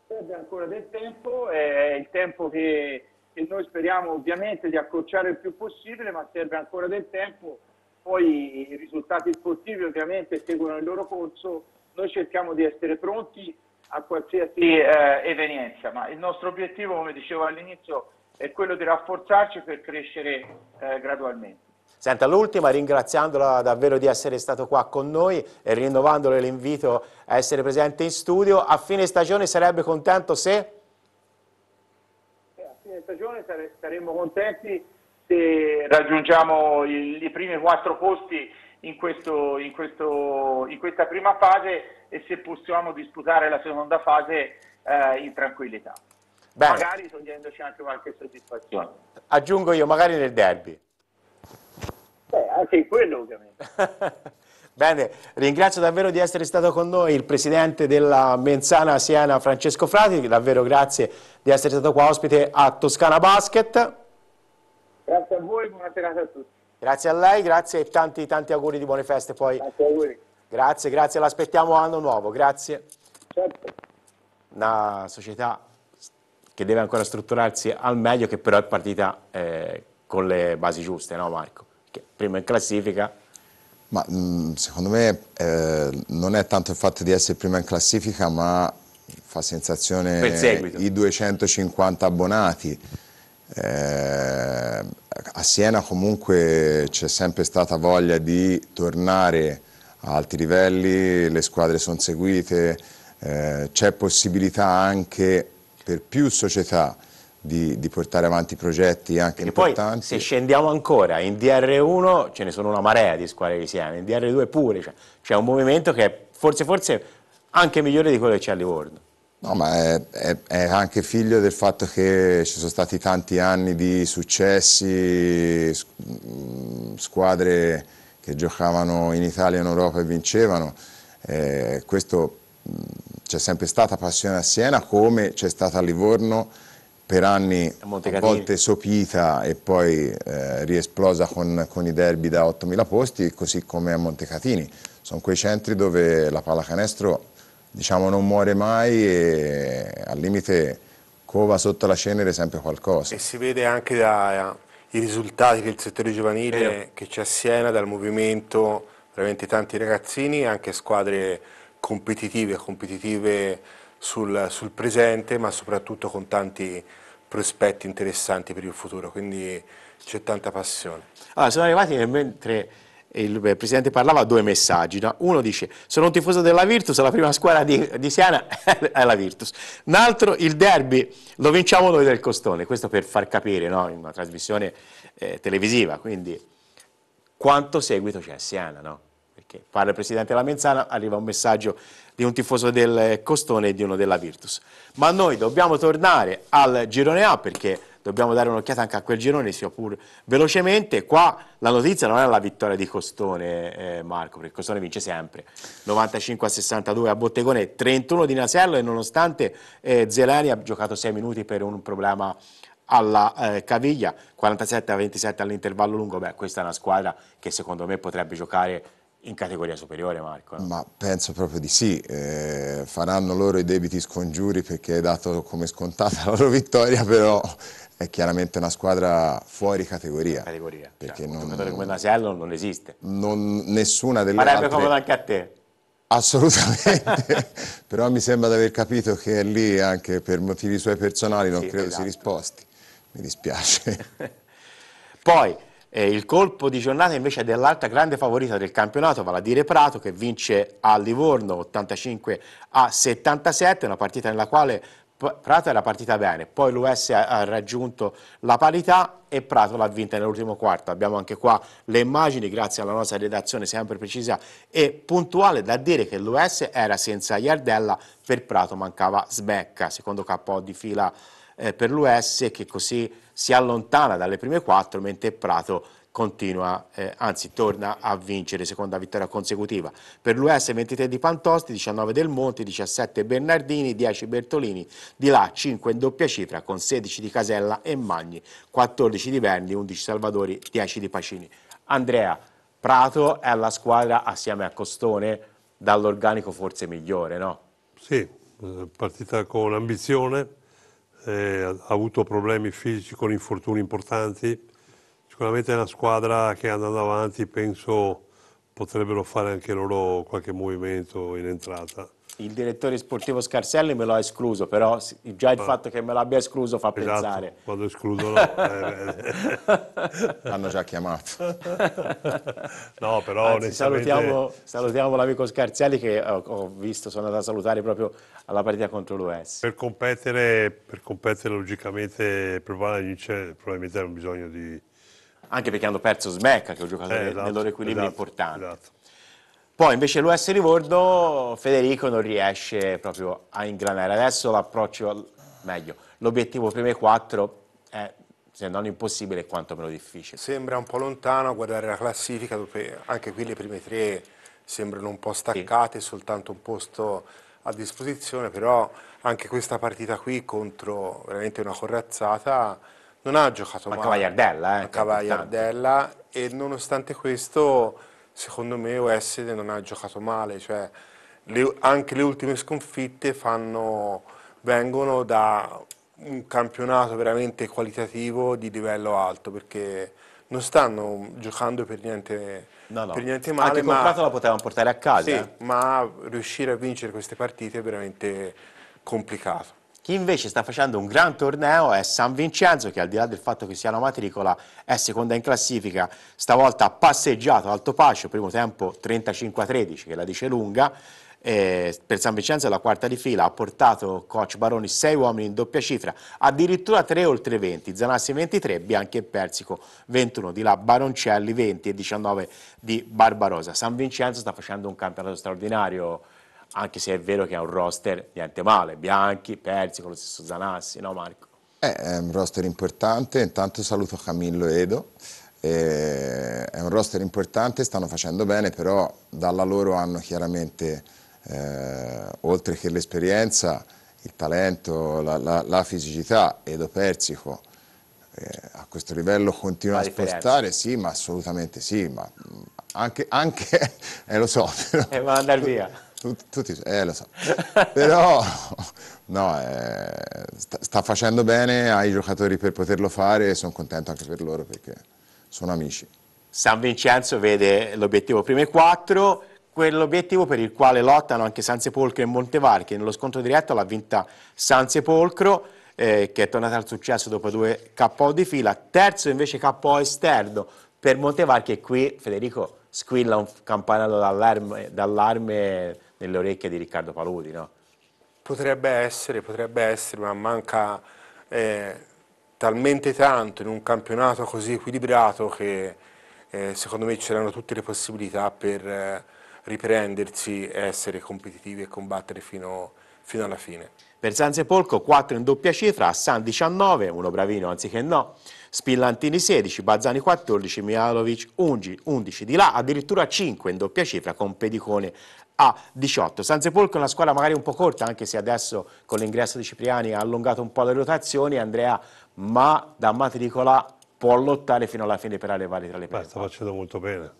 Serve ancora del tempo, è il tempo che, che noi speriamo ovviamente di accorciare il più possibile, ma serve ancora del tempo poi i risultati sportivi ovviamente seguono il loro corso, noi cerchiamo di essere pronti a qualsiasi eh, evenienza, ma il nostro obiettivo, come dicevo all'inizio, è quello di rafforzarci per crescere eh, gradualmente.
Senta, l'ultima, ringraziandola davvero di essere stato qua con noi e rinnovandole l'invito a essere presente in studio. A fine stagione sarebbe contento se?
Eh, a fine stagione sare saremmo contenti se raggiungiamo i, i primi quattro posti in, questo, in, questo, in questa prima fase e se possiamo disputare la seconda fase eh, in tranquillità. Bene. Magari togliendoci anche qualche soddisfazione.
Aggiungo io, magari nel derby. Beh, anche in quello ovviamente. Bene, ringrazio davvero di essere stato con noi il presidente della Menzana Siena Francesco Frati, davvero grazie di essere stato qua ospite a Toscana Basket.
Grazie a voi, buona serata a
tutti. Grazie a lei, grazie e tanti tanti auguri di buone feste poi. Grazie auguri. Grazie, grazie, l'aspettiamo anno nuovo, grazie. Certo. Una società che deve ancora strutturarsi al meglio, che però è partita eh, con le basi giuste, no Marco? Che prima in classifica.
Ma mh, mm, secondo me eh, non è tanto il fatto di essere prima in classifica, ma fa sensazione i 250 abbonati. Eh, a Siena comunque c'è sempre stata voglia di tornare a alti livelli, le squadre sono seguite, eh, c'è possibilità anche per più società di, di, portare avanti progetti anche Perché importanti.
Poi, se scendiamo ancora, in DR1 ce ne sono una marea di squadre che si hanno, in DR2 pure, cioè, c'è cioè, un movimento che è forse, forse anche migliore di quello che c'è a Livorno.
No, ma è, è, è, anche figlio del fatto che ci sono stati tanti anni di successi, squadre che giocavano in Italia e in Europa e vincevano. Eh, questo c'è sempre stata passione a Siena come c'è stata a Livorno per anni a volte sopita e poi eh, riesplosa con, con, i derby da 8.000 posti, così come a Montecatini. Sono quei centri dove la pallacanestro diciamo, non muore mai e al limite cova sotto la cenere sempre qualcosa. E
si vede anche da i risultati del settore giovanile eh. che a Siena, dal movimento veramente tanti ragazzini, anche squadre competitive, competitive sul, sul, presente, ma soprattutto con tanti prospetti interessanti per il futuro, quindi c'è tanta passione.
Allora, ah, sono arrivati mentre il eh, presidente parlava due messaggi, no? uno dice sono un tifoso della Virtus, la prima squadra di, di Siena è la Virtus, un altro il derby lo vinciamo noi del Costone, questo per far capire no? in una trasmissione eh, televisiva, quindi quanto seguito c'è a Siena, no? perché parla il presidente della Menzana, arriva un messaggio di un tifoso del eh, Costone e di uno della Virtus, ma noi dobbiamo tornare al girone A perché dobbiamo dare un'occhiata anche a quel girone, sia pur velocemente. Qua la notizia non è la vittoria di Costone, eh, Marco, perché Costone vince sempre, 95 a 62 a Bottegone, 31 di Nasello e nonostante eh, Zelani ha giocato 6 minuti per un problema alla eh, caviglia, 47 a 27 all'intervallo lungo, beh questa è una squadra che secondo me potrebbe giocare in categoria superiore Marco. No?
Ma penso proprio di sì, eh, faranno loro i debiti scongiuri perché è dato come scontata la loro vittoria, però è chiaramente una squadra fuori categoria. Categoria. Perché cioè, non, giocatore come Nasiello non esiste. Non, nessuna delle Farebbe altre... comodo anche a te. Assolutamente, però mi sembra di aver capito che lì anche per motivi suoi personali non sì, credo esatto. si risposti, mi dispiace.
Poi eh, il colpo di giornata invece è dell'altra grande favorita del campionato, vale a dire Prato che vince a Livorno 85 a 77, una partita nella quale Prato era partita bene, poi l'US ha raggiunto la parità e Prato l'ha vinta nell'ultimo quarto. Abbiamo anche qua le immagini, grazie alla nostra redazione sempre precisa e puntuale, da dire che l'US era senza Iardella, per Prato mancava Sbecca, secondo capo di fila eh, per l'US che così si allontana dalle prime quattro, mentre Prato continua, eh, anzi torna a vincere, seconda vittoria consecutiva. Per l'US 23 di Pantosti, 19 Del Monti, 17 Bernardini, 10 Bertolini, di là 5 in doppia cifra con 16 di Casella e Magni, 14 di Verni, 11 Salvadori, 10 di Pacini. Andrea, Prato è la squadra assieme a Costone dall'organico forse migliore, no?
Sì, eh, partita con ambizione, eh, ha avuto problemi fisici con infortuni importanti, Sicuramente è una squadra che andando avanti penso potrebbero fare anche loro qualche movimento in entrata.
Il direttore sportivo Scarselli me l'ha escluso, però già il ah. fatto che me l'abbia escluso fa esatto. pensare. Quando escluso no. Eh, eh. L'hanno già chiamato. no, però Anzi, onestamente... salutiamo, salutiamo l'amico Scarselli che eh, ho, visto, sono andato a salutare proprio alla partita contro l'US.
Per competere, per competere logicamente probabilmente hanno bisogno di anche perché hanno perso Smecca, che è un giocatore eh, esatto, del loro equilibrio esatto, importante. Esatto.
Poi invece l'US Livorno Federico non riesce proprio a ingranare. Adesso l'approccio, meglio,
l'obiettivo prime quattro è se non impossibile quantomeno difficile. Sembra un po' lontano guardare la classifica, dove anche qui le prime tre sembrano un po' staccate, sì. soltanto un posto a disposizione, però anche questa partita qui contro veramente una corazzata non ha giocato Mancava male. Cavagliardella, eh, Mancava Cavagliardella, e nonostante questo secondo me Wesley non ha giocato male, cioè le, anche le ultime sconfitte fanno, vengono da un campionato veramente qualitativo di livello alto perché non stanno giocando per niente, no, no. Per niente male. Anche ma, la potevano portare a casa. Sì, eh. ma riuscire a vincere queste partite è veramente complicato. Chi invece sta facendo un gran
torneo è San Vincenzo che al di là del fatto che sia la matricola è seconda in classifica, stavolta ha passeggiato Alto Pacio, primo tempo 35-13 che la dice lunga, eh, per San Vincenzo è la quarta di fila, ha portato coach Baroni 6 uomini in doppia cifra, addirittura 3 oltre 20, Zanassi 23, Bianchi e Persico 21, di là Baroncelli 20 e 19 di Barbarosa. San Vincenzo sta facendo un campionato straordinario anche se è vero che è un roster niente male, Bianchi, Persi, con lo stesso Zanassi, no Marco?
Eh, è un roster importante, intanto saluto Camillo Edo, eh, è un roster importante, stanno facendo bene, però dalla loro hanno chiaramente, eh, oltre che l'esperienza, il talento, la, la, la fisicità, Edo Persico eh, a questo livello continua a spostare, sì, ma assolutamente sì, ma anche, anche eh, lo so. Però,
E va a andare via.
Tutti, tutti, eh lo so, però no, eh, sta, sta, facendo bene ai giocatori per poterlo fare e sono contento anche per loro perché sono amici.
San Vincenzo vede l'obiettivo prime quattro, quell'obiettivo per il quale lottano anche San Sepolcro e Montevarchi, nello scontro diretto l'ha vinta San Sepolcro eh, che è tornata al successo dopo due KO di fila, terzo invece KO esterno per Montevarchi e qui Federico squilla un campanello d'allarme nelle orecchie di Riccardo Paludi, no?
Potrebbe essere, potrebbe essere, ma manca eh, talmente tanto in un campionato così equilibrato che eh, secondo me c'erano tutte le possibilità per eh, riprendersi, essere competitivi e combattere fino, fino alla fine. Per San Sepolco 4 in doppia cifra, San
19, uno bravino anziché no, Spillantini 16, Bazzani 14, Mialovic 11, 11 di là, addirittura 5 in doppia cifra con Pedicone a 18. San è una squadra magari un po' corta, anche se adesso con l'ingresso di Cipriani ha allungato un po' le rotazioni, Andrea, ma da matricola
può lottare fino alla fine per arrivare tra le prime. Sta facendo molto bene,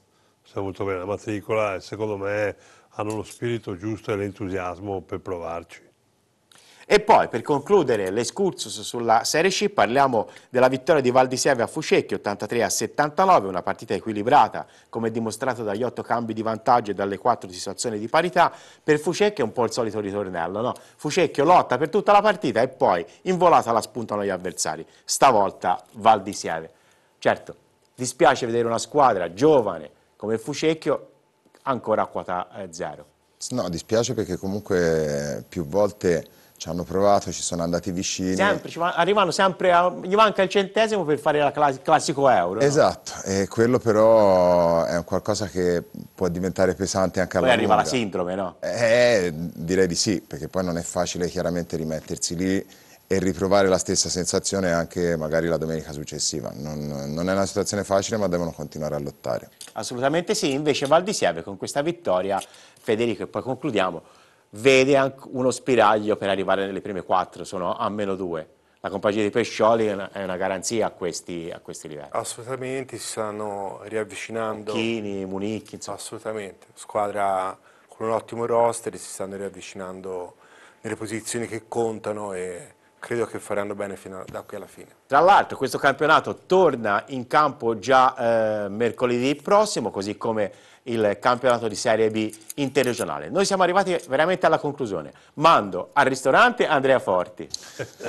sta molto bene. La matricola, secondo me, hanno lo spirito giusto e l'entusiasmo per provarci. E poi per concludere l'escursus
sulla Serie C parliamo della vittoria di Val di Seve a Fucecchi 83 a 79, una partita equilibrata come dimostrato dagli otto cambi di vantaggio e dalle quattro situazioni di parità. Per Fucecchi è un po' il solito ritornello, no? Fucecchio lotta per tutta la partita e poi in volata la spuntano gli avversari, stavolta Val di Sieve. Certo, dispiace vedere una squadra giovane come Fucecchio ancora a quota eh, zero.
No, dispiace perché comunque più volte ci hanno provato, ci sono andati vicini. Sempre,
arrivano sempre, a, gli manca il centesimo per fare il classico euro. Esatto,
no? e quello però è un qualcosa che può diventare pesante anche alla poi lunga. Poi arriva la sindrome, no? Eh, direi di sì, perché poi non è facile chiaramente rimettersi lì e riprovare la stessa sensazione anche magari la domenica successiva. Non, non, è una situazione facile, ma devono continuare a lottare.
Assolutamente sì, invece Val di Sieve con questa vittoria, Federico, e poi concludiamo, vede uno spiraglio per arrivare nelle prime quattro, sono a meno due. La compagnia di Pescioli è una, è una garanzia a questi, a questi, livelli.
Assolutamente, si stanno riavvicinando. Chini, Munichi, insomma. Assolutamente, squadra con un ottimo roster, si stanno riavvicinando nelle posizioni che contano e credo che faranno bene fino a, da qui alla fine. Tra l'altro questo campionato torna in campo già eh,
mercoledì prossimo, così come il campionato di Serie B interregionale. Noi siamo arrivati veramente alla conclusione. Mando al ristorante Andrea Forti.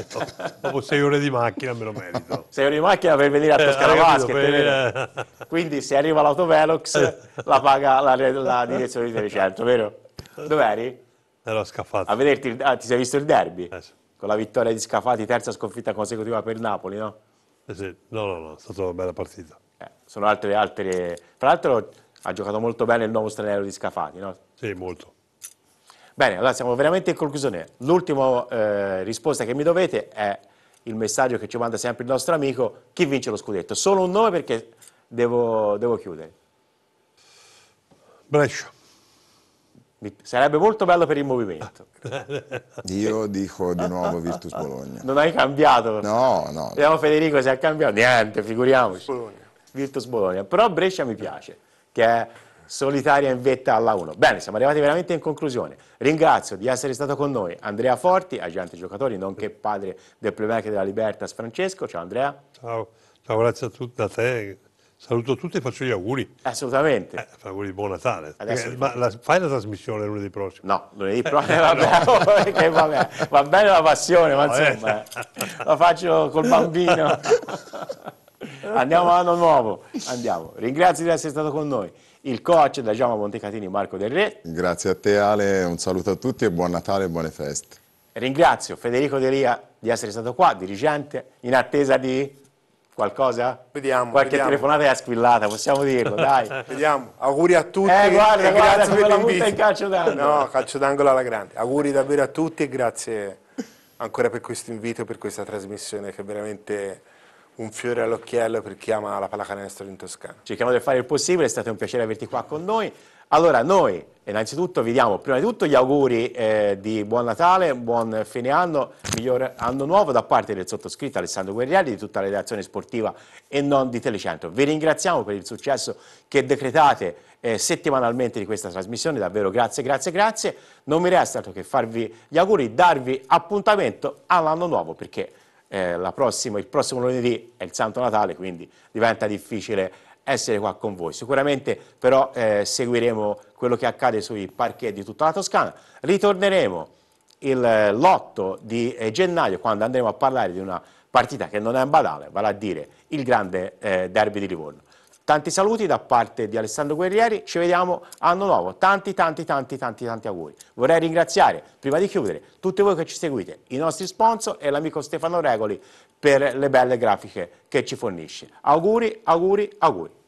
Dopo sei ore di macchina me lo merito. Sei ore di macchina
per venire a pescare eh, Vasca. Per... Quindi se arriva l'autovelox la paga la, la direzione di Telecentro, vero? Dov'eri?
Ero scaffato.
A vederti, ah, ti sei visto il derby? Eh, sì. Con la vittoria di Scafati, terza sconfitta consecutiva per Napoli, no?
Eh sì, no, no, no, è stata una bella partita. Eh, sono altre,
altre... Fra l'altro ha giocato molto bene il nuovo straniero di Scafati, no? Sì, molto. Bene, allora siamo veramente in conclusione. L'ultima eh, risposta che mi dovete è il messaggio che ci manda sempre il nostro amico, chi vince lo scudetto? Solo un nome perché devo, devo chiudere. Brescia. Sarebbe molto bello per il movimento.
Io dico di nuovo Virtus Bologna.
Non hai cambiato? No, no. Vediamo Federico se ha cambiato. Niente, figuriamoci. Bologna. Virtus Bologna. Però Brescia mi piace che è solitaria in vetta alla 1. Bene, siamo arrivati veramente in conclusione. Ringrazio di essere stato con noi Andrea Forti, agente giocatori, nonché padre del playmaker della Libertas Francesco. Ciao Andrea.
Ciao, ciao grazie a tutti da te. Saluto tutti e faccio gli auguri. Assolutamente. Eh, auguri di buon Natale. Adesso... Eh, ma la, fai la trasmissione lunedì prossimo? No, lunedì eh, prossimo eh, vabbè, no. Oh, eh, vabbè, va bene la passione, ma insomma, la
faccio col bambino. Andiamo all'anno nuovo. Andiamo. Ringrazio di essere stato con noi il coach da Giamma Montecatini Marco Del Re.
Grazie a te Ale, un saluto a tutti e buon Natale e buone feste.
Ringrazio Federico Delia di essere stato qua, dirigente, in attesa di qualcosa?
Vediamo. Qualche vediamo.
telefonata è squillata, possiamo
dirlo, dai. Vediamo. Auguri a tutti. Eh, guarda, e guarda, grazie per l'invito. in calcio d'angolo. No, calcio d'angolo alla grande. Auguri davvero a tutti e grazie ancora per questo invito, per questa trasmissione che veramente un fiore all'occhiello per chi ama la pallacanestro in Toscana. Cerchiamo di
fare il possibile, è stato un piacere averti qua con noi. Allora, noi innanzitutto vi diamo prima di tutto gli auguri eh, di buon Natale, buon fine anno, miglior anno nuovo da parte del sottoscritto Alessandro Guerrieri, di tutta la redazione sportiva e non di Telecentro. Vi ringraziamo per il successo che decretate eh, settimanalmente di questa trasmissione, davvero grazie, grazie, grazie. Non mi resta altro che farvi gli auguri, darvi appuntamento all'anno nuovo perché eh, prossima, il prossimo lunedì è il Santo Natale, quindi diventa difficile essere qua con voi. Sicuramente però eh, seguiremo quello che accade sui parquet di tutta la Toscana. Ritorneremo l'8 di eh, gennaio quando andremo a parlare di una partita che non è un banale, vale a dire il grande eh, derby di Livorno. Tanti saluti da parte di Alessandro Guerrieri, ci vediamo anno nuovo, tanti tanti tanti tanti tanti auguri. Vorrei ringraziare, prima di chiudere, tutti voi che ci seguite, i nostri sponsor e l'amico Stefano Regoli per le belle grafiche che ci fornisce. Auguri, auguri, auguri.